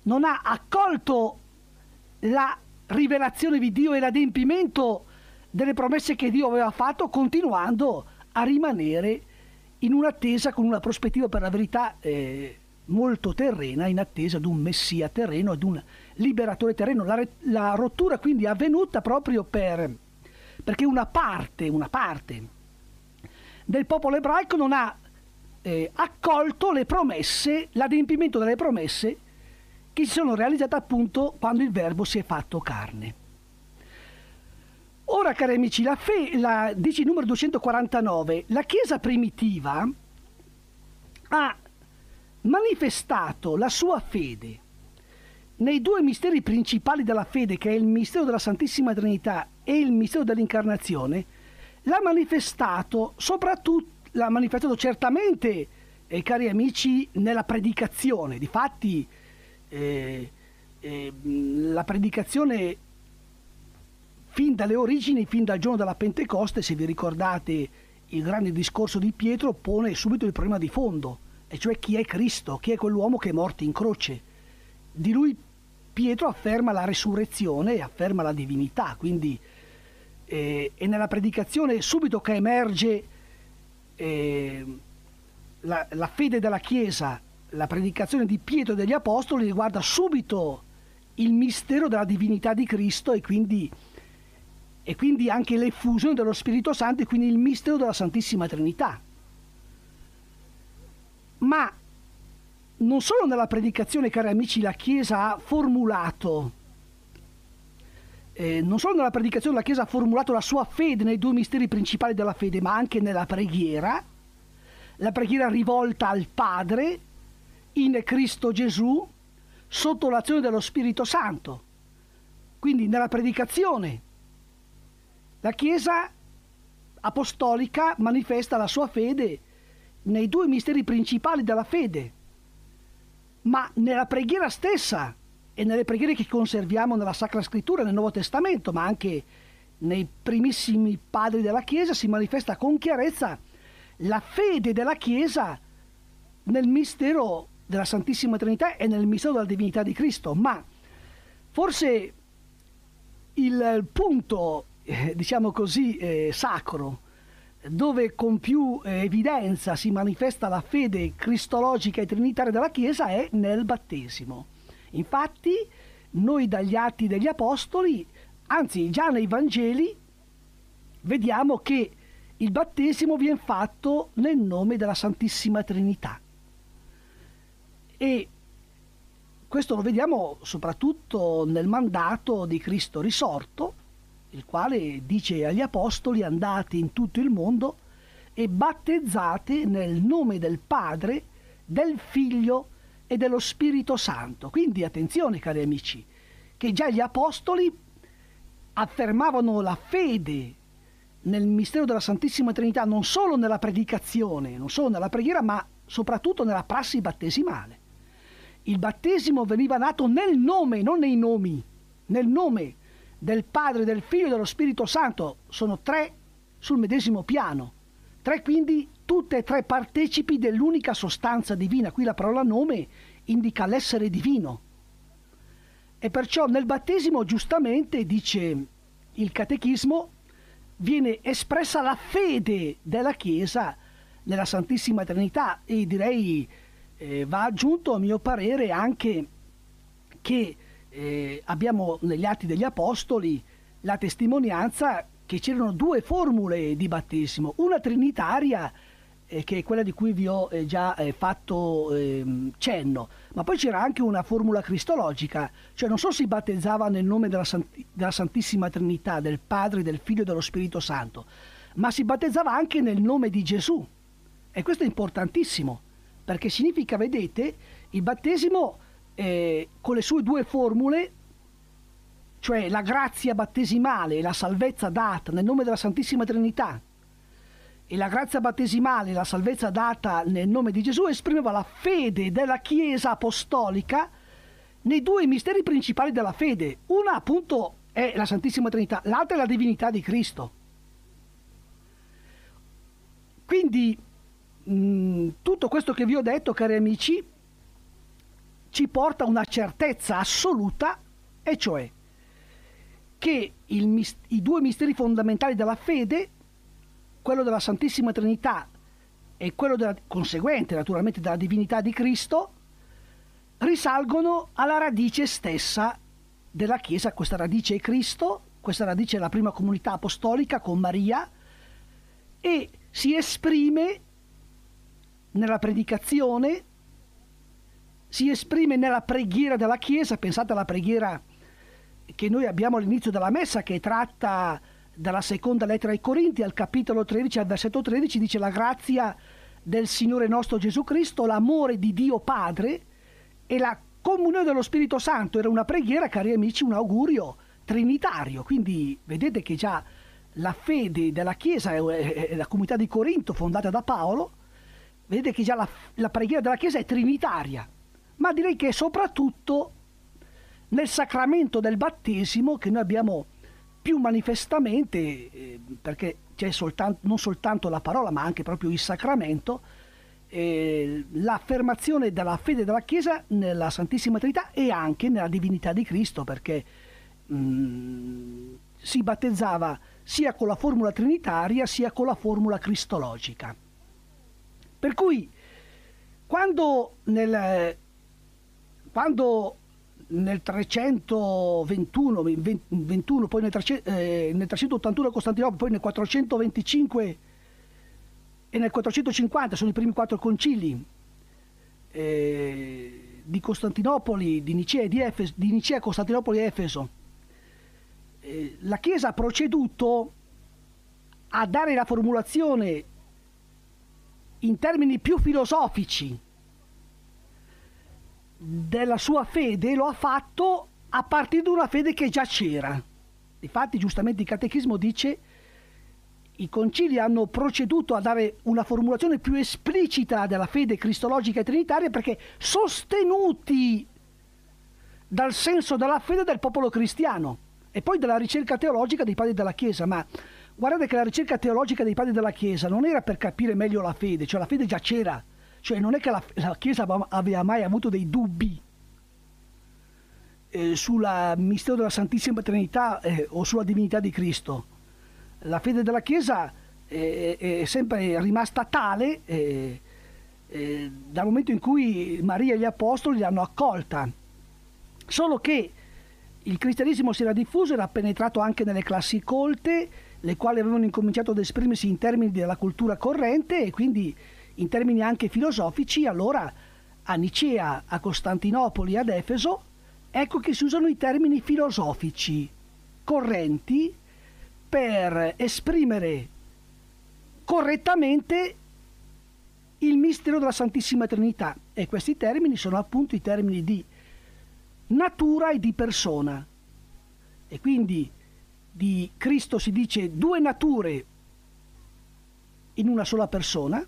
non ha accolto la rivelazione di Dio e l'adempimento delle promesse che Dio aveva fatto continuando a rimanere in un'attesa con una prospettiva per la verità eh, molto terrena, in attesa di un messia terreno, di un liberatore terreno. La, la rottura quindi è avvenuta proprio per, perché una parte, una parte, del popolo ebraico non ha eh, accolto le promesse, l'adempimento delle promesse che si sono realizzate appunto quando il verbo si è fatto carne. Ora, cari amici, la, fe, la dice numero 249, la Chiesa primitiva ha manifestato la sua fede nei due misteri principali della fede, che è il mistero della Santissima Trinità e il mistero dell'incarnazione, l'ha manifestato soprattutto, l'ha manifestato certamente, eh, cari amici, nella predicazione. Difatti, eh, eh, la predicazione fin dalle origini, fin dal giorno della Pentecoste, se vi ricordate il grande discorso di Pietro, pone subito il problema di fondo, e cioè chi è Cristo, chi è quell'uomo che è morto in croce. Di lui Pietro afferma la resurrezione e afferma la divinità, quindi eh, è nella predicazione subito che emerge eh, la, la fede della Chiesa, la predicazione di Pietro e degli Apostoli riguarda subito il mistero della divinità di Cristo e quindi e quindi anche l'effusione dello Spirito Santo e quindi il mistero della Santissima Trinità. Ma non solo nella predicazione, cari amici, la Chiesa ha formulato, eh, non solo nella predicazione la Chiesa ha formulato la sua fede nei due misteri principali della fede, ma anche nella preghiera, la preghiera rivolta al Padre in Cristo Gesù sotto l'azione dello Spirito Santo. Quindi nella predicazione la Chiesa apostolica manifesta la sua fede nei due misteri principali della fede, ma nella preghiera stessa e nelle preghiere che conserviamo nella Sacra Scrittura, nel Nuovo Testamento, ma anche nei primissimi padri della Chiesa, si manifesta con chiarezza la fede della Chiesa nel mistero della Santissima Trinità e nel mistero della divinità di Cristo, ma forse il punto eh, diciamo così, eh, sacro, dove con più eh, evidenza si manifesta la fede cristologica e trinitaria della Chiesa è nel battesimo. Infatti, noi dagli atti degli apostoli, anzi già nei Vangeli, vediamo che il battesimo viene fatto nel nome della Santissima Trinità. E questo lo vediamo soprattutto nel mandato di Cristo risorto, il quale dice agli apostoli andate in tutto il mondo e battezzate nel nome del Padre, del Figlio e dello Spirito Santo. Quindi attenzione cari amici, che già gli apostoli affermavano la fede nel mistero della Santissima Trinità, non solo nella predicazione, non solo nella preghiera, ma soprattutto nella prassi battesimale. Il battesimo veniva dato nel nome, non nei nomi, nel nome del Padre, del Figlio e dello Spirito Santo, sono tre sul medesimo piano, tre quindi tutte e tre partecipi dell'unica sostanza divina. Qui la parola nome indica l'essere divino. E perciò nel battesimo giustamente, dice il catechismo, viene espressa la fede della Chiesa nella Santissima Trinità e direi eh, va aggiunto a mio parere anche che eh, abbiamo negli Atti degli Apostoli la testimonianza che c'erano due formule di battesimo, una trinitaria eh, che è quella di cui vi ho eh, già eh, fatto ehm, cenno, ma poi c'era anche una formula cristologica, cioè non so si battezzava nel nome della, Sant- della Santissima Trinità, del Padre, del Figlio e dello Spirito Santo, ma si battezzava anche nel nome di Gesù. E questo è importantissimo, perché significa, vedete, il battesimo eh, con le sue due formule, cioè la grazia battesimale e la salvezza data nel nome della Santissima Trinità e la grazia battesimale e la salvezza data nel nome di Gesù, esprimeva la fede della Chiesa apostolica nei due misteri principali della fede. Una appunto è la Santissima Trinità, l'altra è la divinità di Cristo. Quindi mh, mm, tutto questo che vi ho detto, cari amici, ci porta una certezza assoluta, e cioè che il, i due misteri fondamentali della fede, quello della Santissima Trinità e quello della, conseguente naturalmente della divinità di Cristo, risalgono alla radice stessa della Chiesa. Questa radice è Cristo, questa radice è la prima comunità apostolica con Maria e si esprime nella predicazione, si esprime nella preghiera della Chiesa, pensate alla preghiera che noi abbiamo all'inizio della messa che è tratta dalla seconda lettera ai Corinti al capitolo 13 al versetto 13 dice la grazia del Signore nostro Gesù Cristo, l'amore di Dio Padre e la comunione dello Spirito Santo. Era una preghiera, cari amici, un augurio trinitario. Quindi vedete che già la fede della Chiesa la comunità di Corinto fondata da Paolo, vedete che già la, la preghiera della Chiesa è trinitaria ma direi che soprattutto nel sacramento del battesimo che noi abbiamo più manifestamente, eh, perché c'è soltanto, non soltanto la parola ma anche proprio il sacramento, eh, l'affermazione della fede della Chiesa nella Santissima Trinità e anche nella divinità di Cristo, perché mh, mm, si battezzava sia con la formula trinitaria sia con la formula cristologica. Per cui quando nel quando nel 321, 21, poi nel, 300, eh, nel 381 a Costantinopoli, poi nel 425 e nel 450 sono i primi quattro concili eh, di Costantinopoli, di Nicea, di Efes, di Nicea Costantinopoli e Efeso. Eh, la Chiesa ha proceduto a dare la formulazione in termini più filosofici della sua fede lo ha fatto a partire da una fede che già c'era. Infatti giustamente il catechismo dice i concili hanno proceduto a dare una formulazione più esplicita della fede cristologica e trinitaria perché sostenuti dal senso della fede del popolo cristiano e poi dalla ricerca teologica dei padri della Chiesa, ma guardate che la ricerca teologica dei padri della Chiesa non era per capire meglio la fede, cioè la fede già c'era, cioè non è che la, la Chiesa aveva mai avuto dei dubbi eh, sulla mistero della Santissima Trinità eh, o sulla divinità di Cristo. La fede della Chiesa è, eh, è sempre rimasta tale eh, eh, dal momento in cui Maria e gli Apostoli l'hanno accolta. Solo che il cristianesimo si era diffuso, era penetrato anche nelle classi colte, le quali avevano incominciato ad esprimersi in termini della cultura corrente e quindi in termini anche filosofici, allora a Nicea, a Costantinopoli, ad Efeso, ecco che si usano i termini filosofici correnti per esprimere correttamente il mistero della Santissima Trinità e questi termini sono appunto i termini di natura e di persona e quindi di Cristo si dice due nature in una sola persona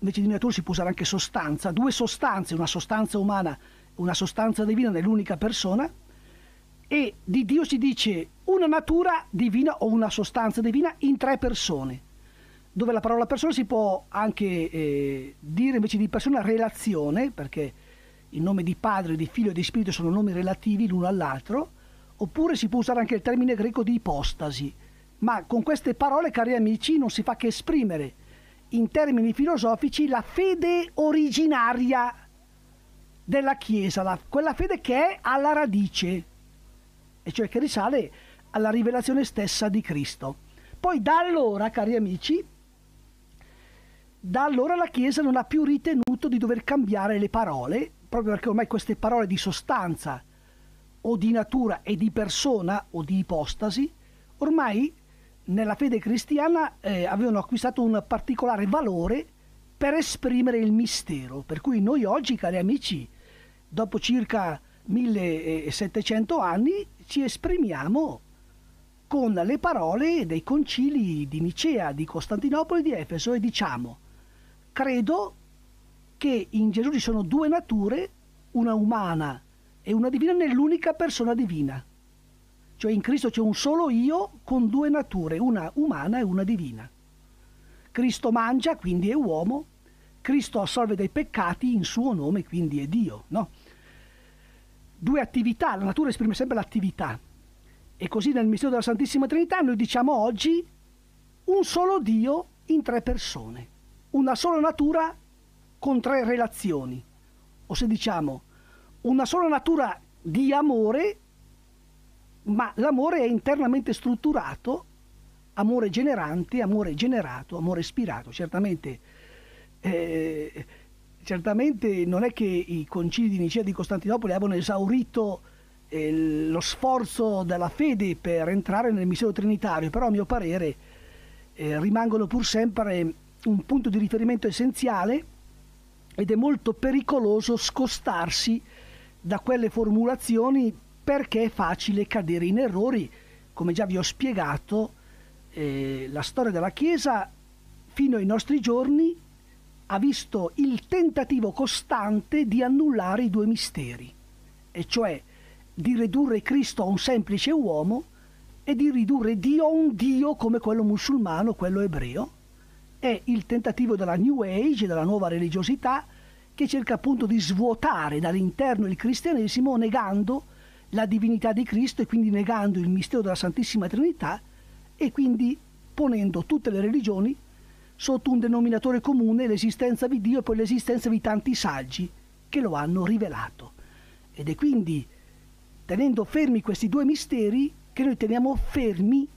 invece di natura si può usare anche sostanza, due sostanze, una sostanza umana e una sostanza divina nell'unica persona, e di Dio si dice una natura divina o una sostanza divina in tre persone, dove la parola persona si può anche eh, dire invece di persona relazione, perché il nome di padre, di figlio e di spirito sono nomi relativi l'uno all'altro, oppure si può usare anche il termine greco di ipostasi, ma con queste parole, cari amici, non si fa che esprimere in termini filosofici la fede originaria della Chiesa, la, quella fede che è alla radice, e cioè che risale alla rivelazione stessa di Cristo. Poi da allora, cari amici, da allora la Chiesa non ha più ritenuto di dover cambiare le parole, proprio perché ormai queste parole di sostanza o di natura e di persona o di ipostasi, ormai nella fede cristiana eh, avevano acquistato un particolare valore per esprimere il mistero. Per cui noi oggi, cari amici, dopo circa 1700 anni, ci esprimiamo con le parole dei concili di Nicea, di Costantinopoli, di Efeso e diciamo, credo che in Gesù ci sono due nature, una umana e una divina nell'unica persona divina. Cioè in Cristo c'è un solo io con due nature, una umana e una divina. Cristo mangia, quindi è uomo, Cristo assolve dai peccati in suo nome, quindi è Dio, no? Due attività, la natura esprime sempre l'attività. E così nel mistero della Santissima Trinità noi diciamo oggi un solo Dio in tre persone, una sola natura con tre relazioni. O se diciamo una sola natura di amore ma l'amore è internamente strutturato, amore generante, amore generato, amore ispirato. Certamente, eh, certamente non è che i concili di Nicea di Costantinopoli abbiano esaurito eh, lo sforzo della fede per entrare nel mistero trinitario, però a mio parere eh, rimangono pur sempre un punto di riferimento essenziale ed è molto pericoloso scostarsi da quelle formulazioni perché è facile cadere in errori, come già vi ho spiegato, eh, la storia della Chiesa fino ai nostri giorni ha visto il tentativo costante di annullare i due misteri, e cioè di ridurre Cristo a un semplice uomo e di ridurre Dio a un Dio come quello musulmano, quello ebreo. È il tentativo della New Age, della nuova religiosità, che cerca appunto di svuotare dall'interno il cristianesimo negando la divinità di Cristo e quindi negando il mistero della Santissima Trinità e quindi ponendo tutte le religioni sotto un denominatore comune l'esistenza di Dio e poi l'esistenza di tanti saggi che lo hanno rivelato. Ed è quindi tenendo fermi questi due misteri che noi teniamo fermi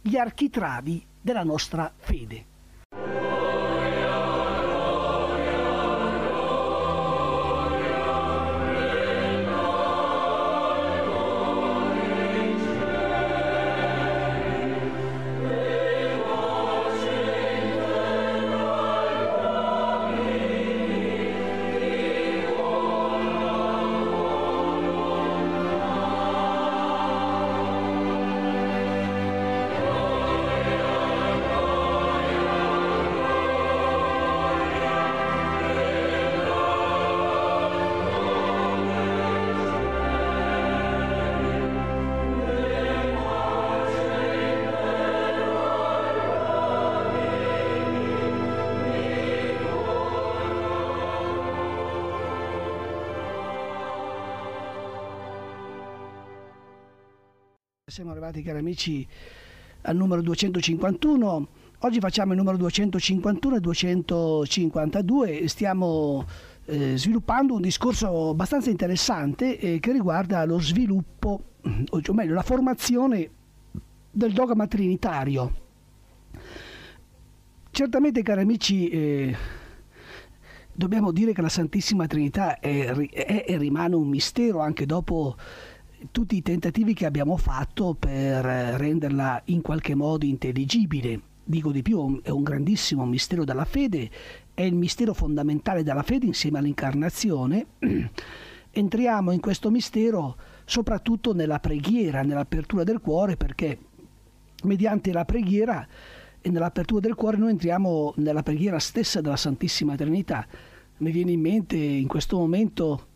gli architravi della nostra fede. Siamo arrivati cari amici al numero 251, oggi facciamo il numero 251 e 252, stiamo eh, sviluppando un discorso abbastanza interessante eh, che riguarda lo sviluppo, cioè, o meglio la formazione del dogma trinitario. Certamente cari amici... Eh, dobbiamo dire che la Santissima Trinità è, è, e rimane un mistero anche dopo tutti i tentativi che abbiamo fatto per eh, renderla in qualche modo intelligibile. Dico di più, è un grandissimo mistero della fede, è il mistero fondamentale della fede insieme all'incarnazione. Entriamo in questo mistero soprattutto nella preghiera, nell'apertura del cuore, perché mediante la preghiera e nell'apertura del cuore noi entriamo nella preghiera stessa della Santissima Trinità. Mi viene in mente in questo momento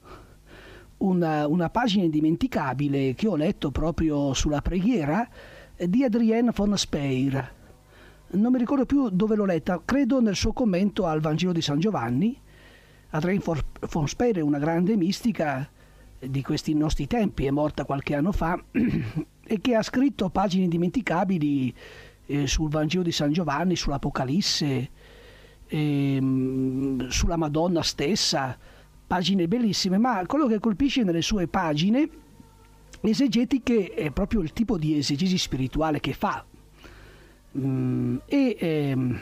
una, una pagina indimenticabile che ho letto proprio sulla preghiera eh, di Adrienne von Speyer. Non mi ricordo più dove l'ho letta, credo nel suo commento al Vangelo di San Giovanni. Adrienne von Speyer è una grande mistica eh, di questi nostri tempi, è morta qualche anno fa e che ha scritto pagine indimenticabili eh, sul Vangelo di San Giovanni, sull'Apocalisse, ehm, sulla Madonna stessa, pagine bellissime, ma quello che colpisce nelle sue pagine esegetiche è proprio il tipo di esegesi spirituale che fa. Mm, e ehm,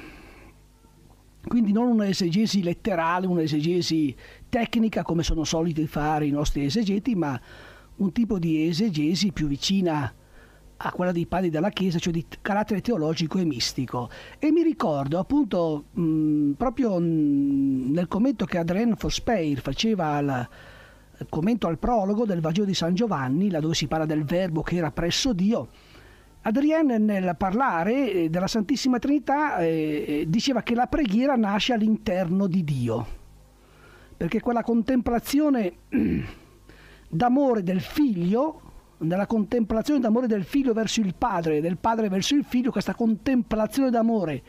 quindi non un'esegesi letterale, un'esegesi tecnica come sono soliti fare i nostri esegeti, ma un tipo di esegesi più vicina a a ah, quella dei padri della Chiesa, cioè di carattere teologico e mistico. E mi ricordo appunto mh, mm, proprio mh, mm, nel commento che Adrien Fospeir faceva al eh, commento al prologo del Vangelo di San Giovanni, là dove si parla del verbo che era presso Dio, Adrien nel parlare eh, della Santissima Trinità eh, eh, diceva che la preghiera nasce all'interno di Dio, perché quella contemplazione d'amore del figlio nella contemplazione d'amore del figlio verso il padre, del padre verso il figlio, questa contemplazione d'amore,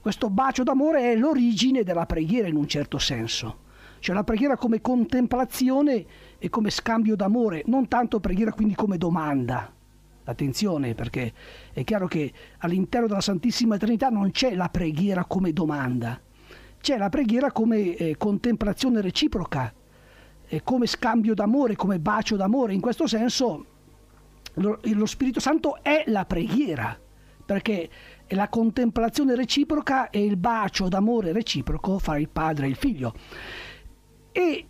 questo bacio d'amore è l'origine della preghiera in un certo senso. Cioè la preghiera come contemplazione e come scambio d'amore, non tanto preghiera quindi come domanda. Attenzione perché è chiaro che all'interno della Santissima Trinità non c'è la preghiera come domanda, c'è la preghiera come eh, contemplazione reciproca, eh, come scambio d'amore, come bacio d'amore. In questo senso lo, Spirito Santo è la preghiera, perché la contemplazione reciproca e il bacio d'amore reciproco fra il padre e il figlio. E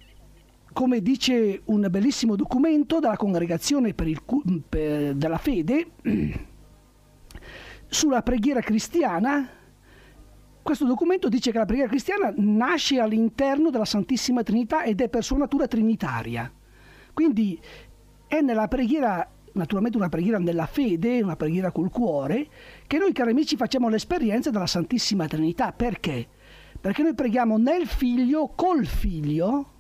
come dice un bellissimo documento della congregazione per il, per, della fede, sulla preghiera cristiana, questo documento dice che la preghiera cristiana nasce all'interno della Santissima Trinità ed è per sua natura trinitaria. Quindi è nella preghiera naturalmente una preghiera nella fede, una preghiera col cuore, che noi cari amici facciamo l'esperienza della Santissima Trinità. Perché? Perché noi preghiamo nel figlio, col figlio,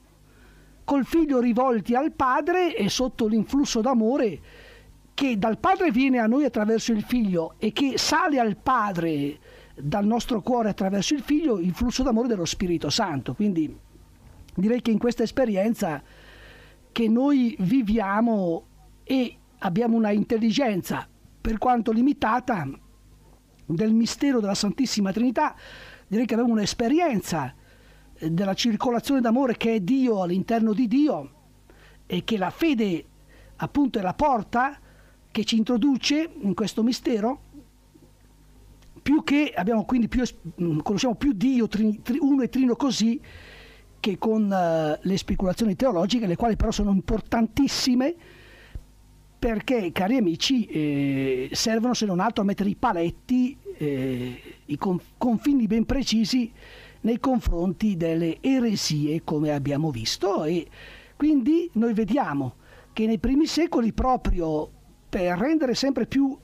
col figlio rivolti al padre e sotto l'influsso d'amore che dal padre viene a noi attraverso il figlio e che sale al padre dal nostro cuore attraverso il figlio, il flusso d'amore dello Spirito Santo. Quindi direi che in questa esperienza che noi viviamo e abbiamo una intelligenza, per quanto limitata, del mistero della Santissima Trinità, direi che abbiamo un'esperienza eh, della circolazione d'amore che è Dio all'interno di Dio e che la fede appunto è la porta che ci introduce in questo mistero più che abbiamo quindi più, mm, conosciamo più Dio uno e trino così che con eh, le speculazioni teologiche le quali però sono importantissime perché, cari amici, eh, servono se non altro a mettere i paletti, eh, i confini ben precisi nei confronti delle eresie, come abbiamo visto, e quindi noi vediamo che nei primi secoli, proprio per rendere sempre più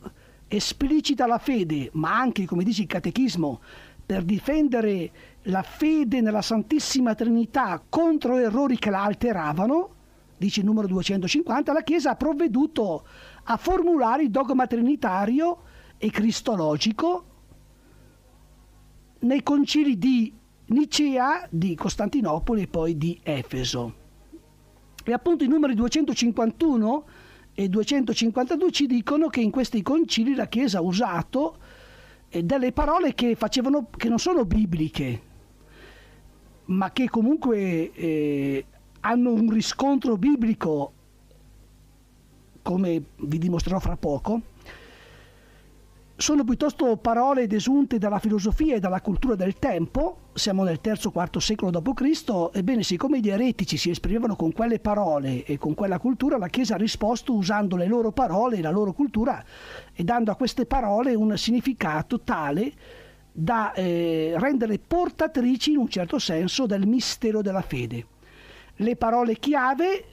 esplicita la fede, ma anche, come dice il catechismo, per difendere la fede nella Santissima Trinità contro errori che la alteravano, dice il numero 250, la Chiesa ha provveduto a formulare il dogma trinitario e cristologico nei concili di Nicea, di Costantinopoli e poi di Efeso. E appunto i numeri 251 e 252 ci dicono che in questi concili la Chiesa ha usato eh, delle parole che, facevano, che non sono bibliche, ma che comunque eh, hanno un riscontro biblico, come vi dimostrerò fra poco, sono piuttosto parole desunte dalla filosofia e dalla cultura del tempo, siamo nel iii quarto secolo d.C., ebbene siccome gli eretici si esprimevano con quelle parole e con quella cultura, la Chiesa ha risposto usando le loro parole e la loro cultura e dando a queste parole un significato tale da eh, rendere portatrici in un certo senso del mistero della fede le parole chiave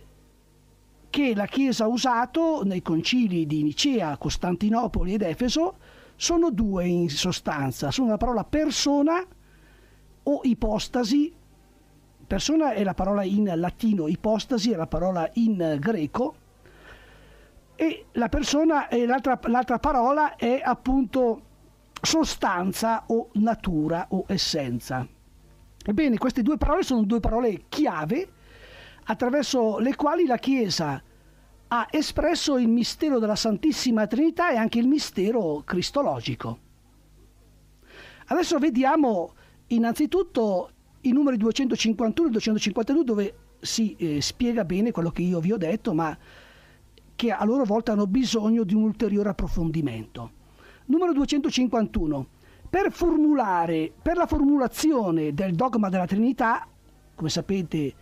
che la Chiesa ha usato nei concili di Nicea, Costantinopoli ed Efeso sono due in sostanza, sono la parola persona o ipostasi, persona è la parola in latino, ipostasi è la parola in greco e la persona, l'altra, l'altra parola è appunto sostanza o natura o essenza. Ebbene, queste due parole sono due parole chiave attraverso le quali la Chiesa ha espresso il mistero della Santissima Trinità e anche il mistero cristologico. Adesso vediamo innanzitutto i numeri 251 e 252 dove si eh, spiega bene quello che io vi ho detto, ma che a loro volta hanno bisogno di un ulteriore approfondimento. Numero 251. Per, formulare, per la formulazione del dogma della Trinità, come sapete,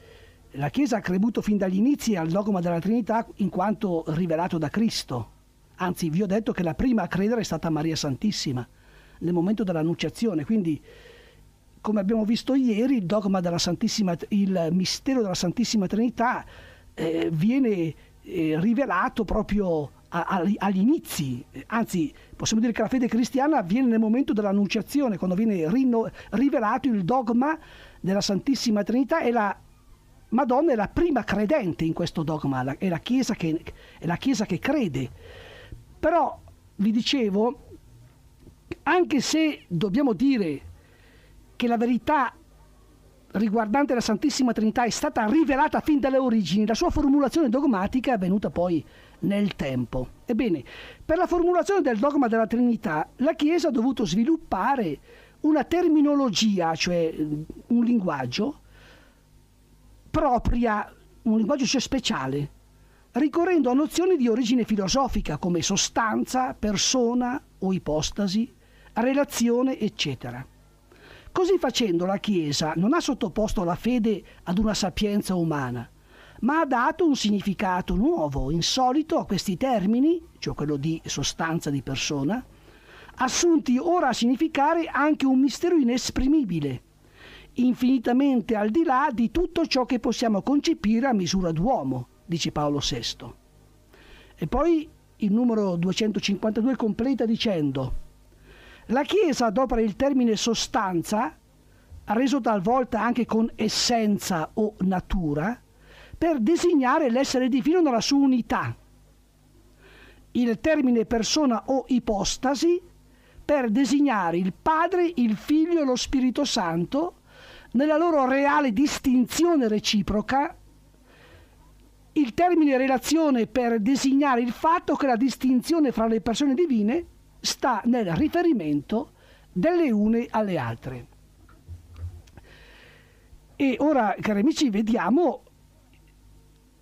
la Chiesa ha creduto fin dagli inizi al dogma della Trinità in quanto rivelato da Cristo. Anzi, vi ho detto che la prima a credere è stata Maria Santissima, nel momento dell'annunciazione. Quindi, come abbiamo visto ieri, il dogma della Santissima, il mistero della Santissima Trinità eh, viene eh, rivelato proprio a, a, agli inizi. Anzi, possiamo dire che la fede cristiana avviene nel momento dell'annunciazione, quando viene rino, rivelato il dogma della Santissima Trinità e la Madonna è la prima credente in questo dogma, è la Chiesa che, la chiesa che crede. Però, vi dicevo, anche se dobbiamo dire che la verità riguardante la Santissima Trinità è stata rivelata fin dalle origini, la sua formulazione dogmatica è avvenuta poi nel tempo. Ebbene, per la formulazione del dogma della Trinità, la Chiesa ha dovuto sviluppare una terminologia, cioè un linguaggio, propria un linguaggio cioè speciale, ricorrendo a nozioni di origine filosofica come sostanza, persona o ipostasi, relazione, eccetera. Così facendo la Chiesa non ha sottoposto la fede ad una sapienza umana, ma ha dato un significato nuovo, insolito a questi termini, cioè quello di sostanza di persona, assunti ora a significare anche un mistero inesprimibile, infinitamente al di là di tutto ciò che possiamo concepire a misura d'uomo, dice Paolo VI. E poi il numero 252 completa dicendo la Chiesa adopera il termine sostanza, reso talvolta anche con essenza o natura, per designare l'essere divino nella sua unità. Il termine persona o ipostasi per designare il Padre, il Figlio e lo Spirito Santo nella loro reale distinzione reciproca, il termine relazione per designare il fatto che la distinzione fra le persone divine sta nel riferimento delle une alle altre. E ora, cari amici, vediamo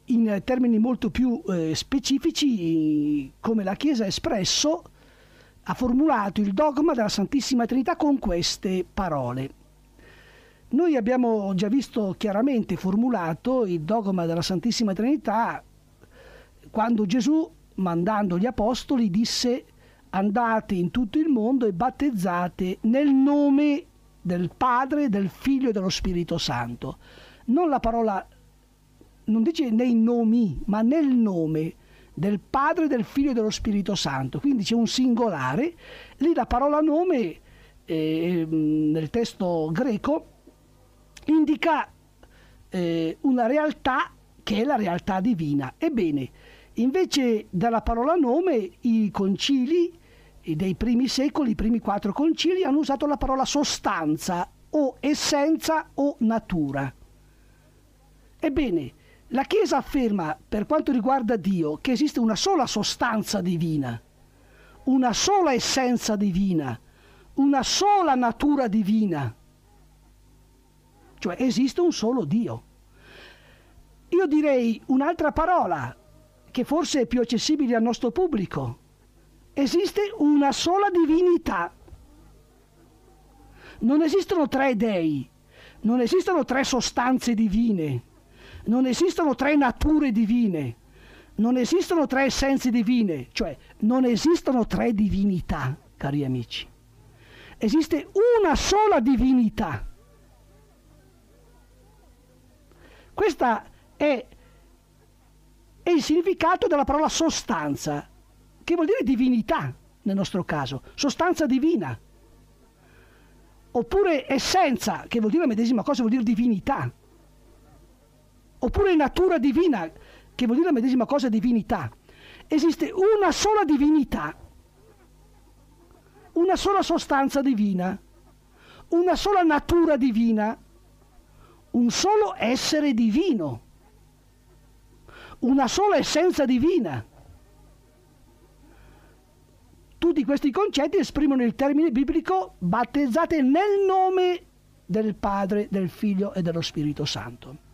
in termini molto più eh, specifici come la Chiesa ha espresso, ha formulato il dogma della Santissima Trinità con queste parole. Noi abbiamo già visto chiaramente formulato il dogma della Santissima Trinità quando Gesù, mandando gli apostoli, disse andate in tutto il mondo e battezzate nel nome del Padre, del Figlio e dello Spirito Santo. Non la parola, non dice nei nomi, ma nel nome del Padre, del Figlio e dello Spirito Santo. Quindi c'è un singolare. Lì la parola nome eh, nel testo greco indica eh, una realtà che è la realtà divina. Ebbene, invece dalla parola nome i concili eh, dei primi secoli, i primi quattro concili, hanno usato la parola sostanza o essenza o natura. Ebbene, la Chiesa afferma, per quanto riguarda Dio, che esiste una sola sostanza divina, una sola essenza divina, una sola natura divina. Cioè esiste un solo Dio. Io direi un'altra parola che forse è più accessibile al nostro pubblico. Esiste una sola divinità. Non esistono tre dei, non esistono tre sostanze divine, non esistono tre nature divine, non esistono tre essenze divine, cioè non esistono tre divinità, cari amici. Esiste una sola divinità Questo è, è il significato della parola sostanza, che vuol dire divinità nel nostro caso, sostanza divina. Oppure essenza, che vuol dire la medesima cosa, vuol dire divinità. Oppure natura divina, che vuol dire la medesima cosa, divinità. Esiste una sola divinità, una sola sostanza divina, una sola natura divina, un solo essere divino, una sola essenza divina. Tutti questi concetti esprimono il termine biblico battezzate nel nome del Padre, del Figlio e dello Spirito Santo.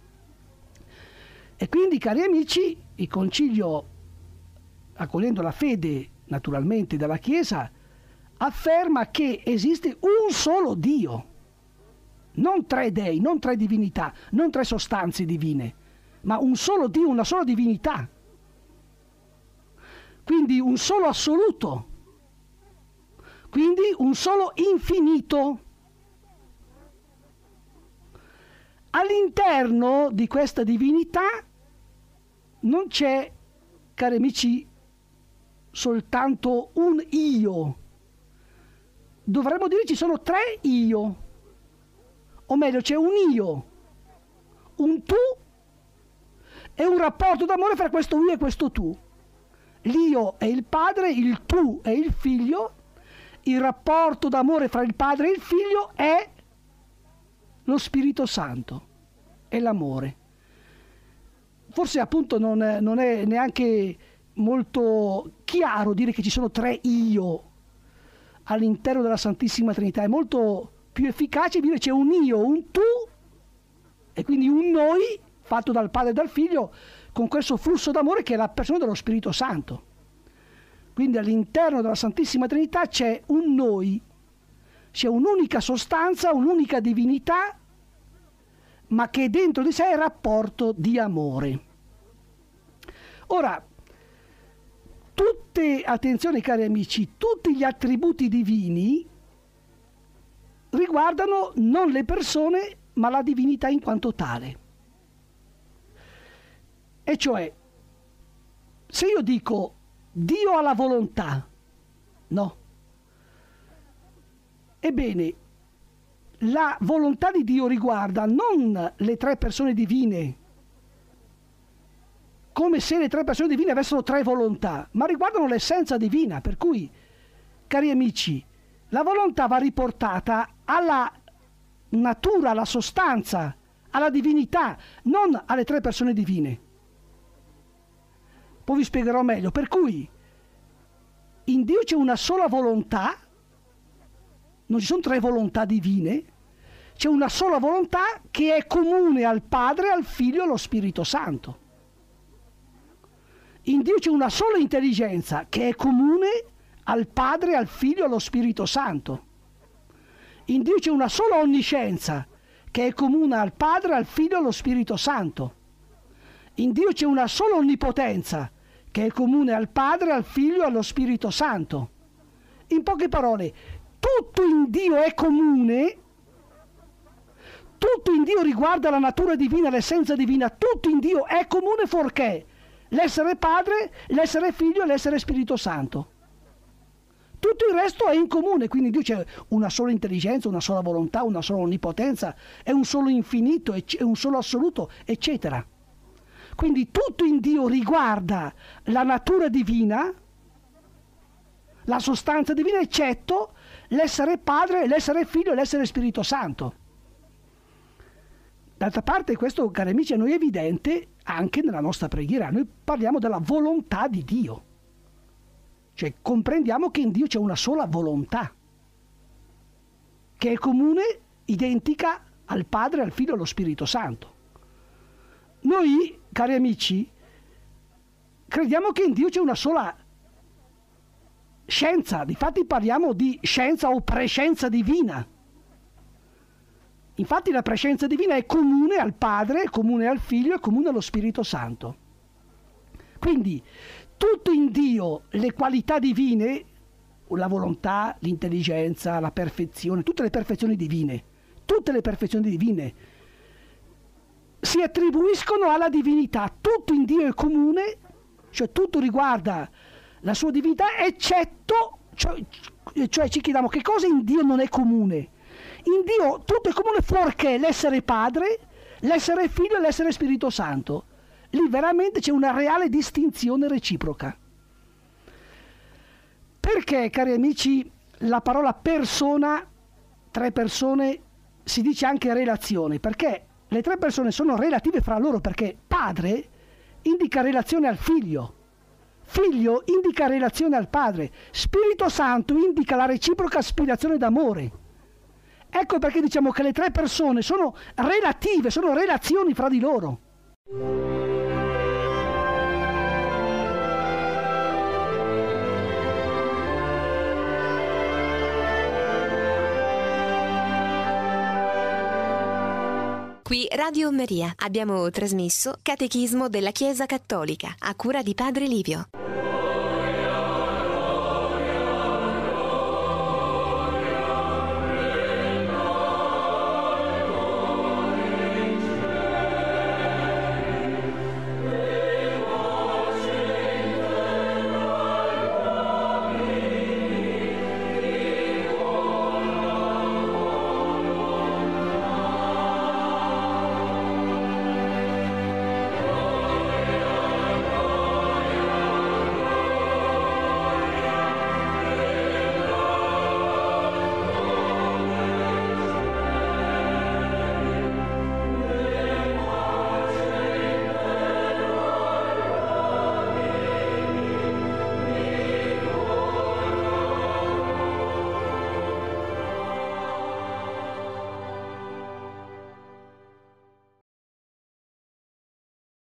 E quindi, cari amici, il Concilio, accogliendo la fede naturalmente della Chiesa, afferma che esiste un solo Dio non tre dei, non tre divinità, non tre sostanze divine, ma un solo Dio, una sola divinità. Quindi un solo assoluto. Quindi un solo infinito. All'interno di questa divinità non c'è, cari amici, soltanto un io. Dovremmo dire ci sono tre io o meglio c'è un io, un tu e un rapporto d'amore fra questo io e questo tu. L'io è il padre, il tu è il figlio, il rapporto d'amore fra il padre e il figlio è lo Spirito Santo, è l'amore. Forse appunto non è, non è neanche molto chiaro dire che ci sono tre io all'interno della Santissima Trinità, è molto più efficace dire c'è un io, un tu e quindi un noi fatto dal padre e dal figlio con questo flusso d'amore che è la persona dello Spirito Santo. Quindi all'interno della Santissima Trinità c'è un noi, c'è un'unica sostanza, un'unica divinità, ma che dentro di sé è rapporto di amore. Ora, tutte, attenzione cari amici, tutti gli attributi divini riguardano non le persone ma la divinità in quanto tale. E cioè, se io dico Dio ha la volontà, no. Ebbene, la volontà di Dio riguarda non le tre persone divine, come se le tre persone divine avessero tre volontà, ma riguardano l'essenza divina. Per cui, cari amici, la volontà va riportata alla natura, alla sostanza, alla divinità, non alle tre persone divine. Poi vi spiegherò meglio. Per cui in Dio c'è una sola volontà, non ci sono tre volontà divine, c'è una sola volontà che è comune al Padre, al Figlio e allo Spirito Santo. In Dio c'è una sola intelligenza che è comune al Padre, al Figlio e allo Spirito Santo induce una sola onniscienza, che è comune al Padre, al Figlio e allo Spirito Santo. In Dio c'è una sola onnipotenza, che è comune al Padre, al Figlio e allo Spirito Santo. In poche parole, tutto in Dio è comune, tutto in Dio riguarda la natura divina, l'essenza divina, tutto in Dio è comune fuorché l'essere Padre, l'essere Figlio e l'essere Spirito Santo tutto il resto è in comune, quindi Dio c'è una sola intelligenza, una sola volontà, una sola onnipotenza, è un solo infinito, è un solo assoluto, eccetera. Quindi tutto in Dio riguarda la natura divina, la sostanza divina, eccetto l'essere padre, l'essere figlio e l'essere Spirito Santo. D'altra parte questo, cari amici, a noi è evidente anche nella nostra preghiera. Noi parliamo della volontà di Dio. Cioè comprendiamo che in Dio c'è una sola volontà, che è comune, identica al Padre, al Figlio e allo Spirito Santo. Noi, cari amici, crediamo che in Dio c'è una sola scienza, difatti parliamo di scienza o prescienza divina. Infatti la prescienza divina è comune al Padre, è comune al Figlio, e comune allo Spirito Santo. Quindi tutto in Dio le qualità divine, la volontà, l'intelligenza, la perfezione, tutte le perfezioni divine, tutte le perfezioni divine si attribuiscono alla divinità, tutto in Dio è comune, cioè tutto riguarda la sua divinità, eccetto, cioè, cioè ci chiediamo che cosa in Dio non è comune. In Dio tutto è comune fuorché l'essere padre, l'essere figlio e l'essere Spirito Santo lì veramente c'è una reale distinzione reciproca. Perché, cari amici, la parola persona, tre persone, si dice anche relazione? Perché le tre persone sono relative fra loro perché padre indica relazione al figlio, figlio indica relazione al padre, Spirito Santo indica la reciproca aspirazione d'amore. Ecco perché diciamo che le tre persone sono relative, sono relazioni fra di loro. Qui Radio Maria abbiamo trasmesso Catechismo della Chiesa Cattolica a cura di Padre Livio.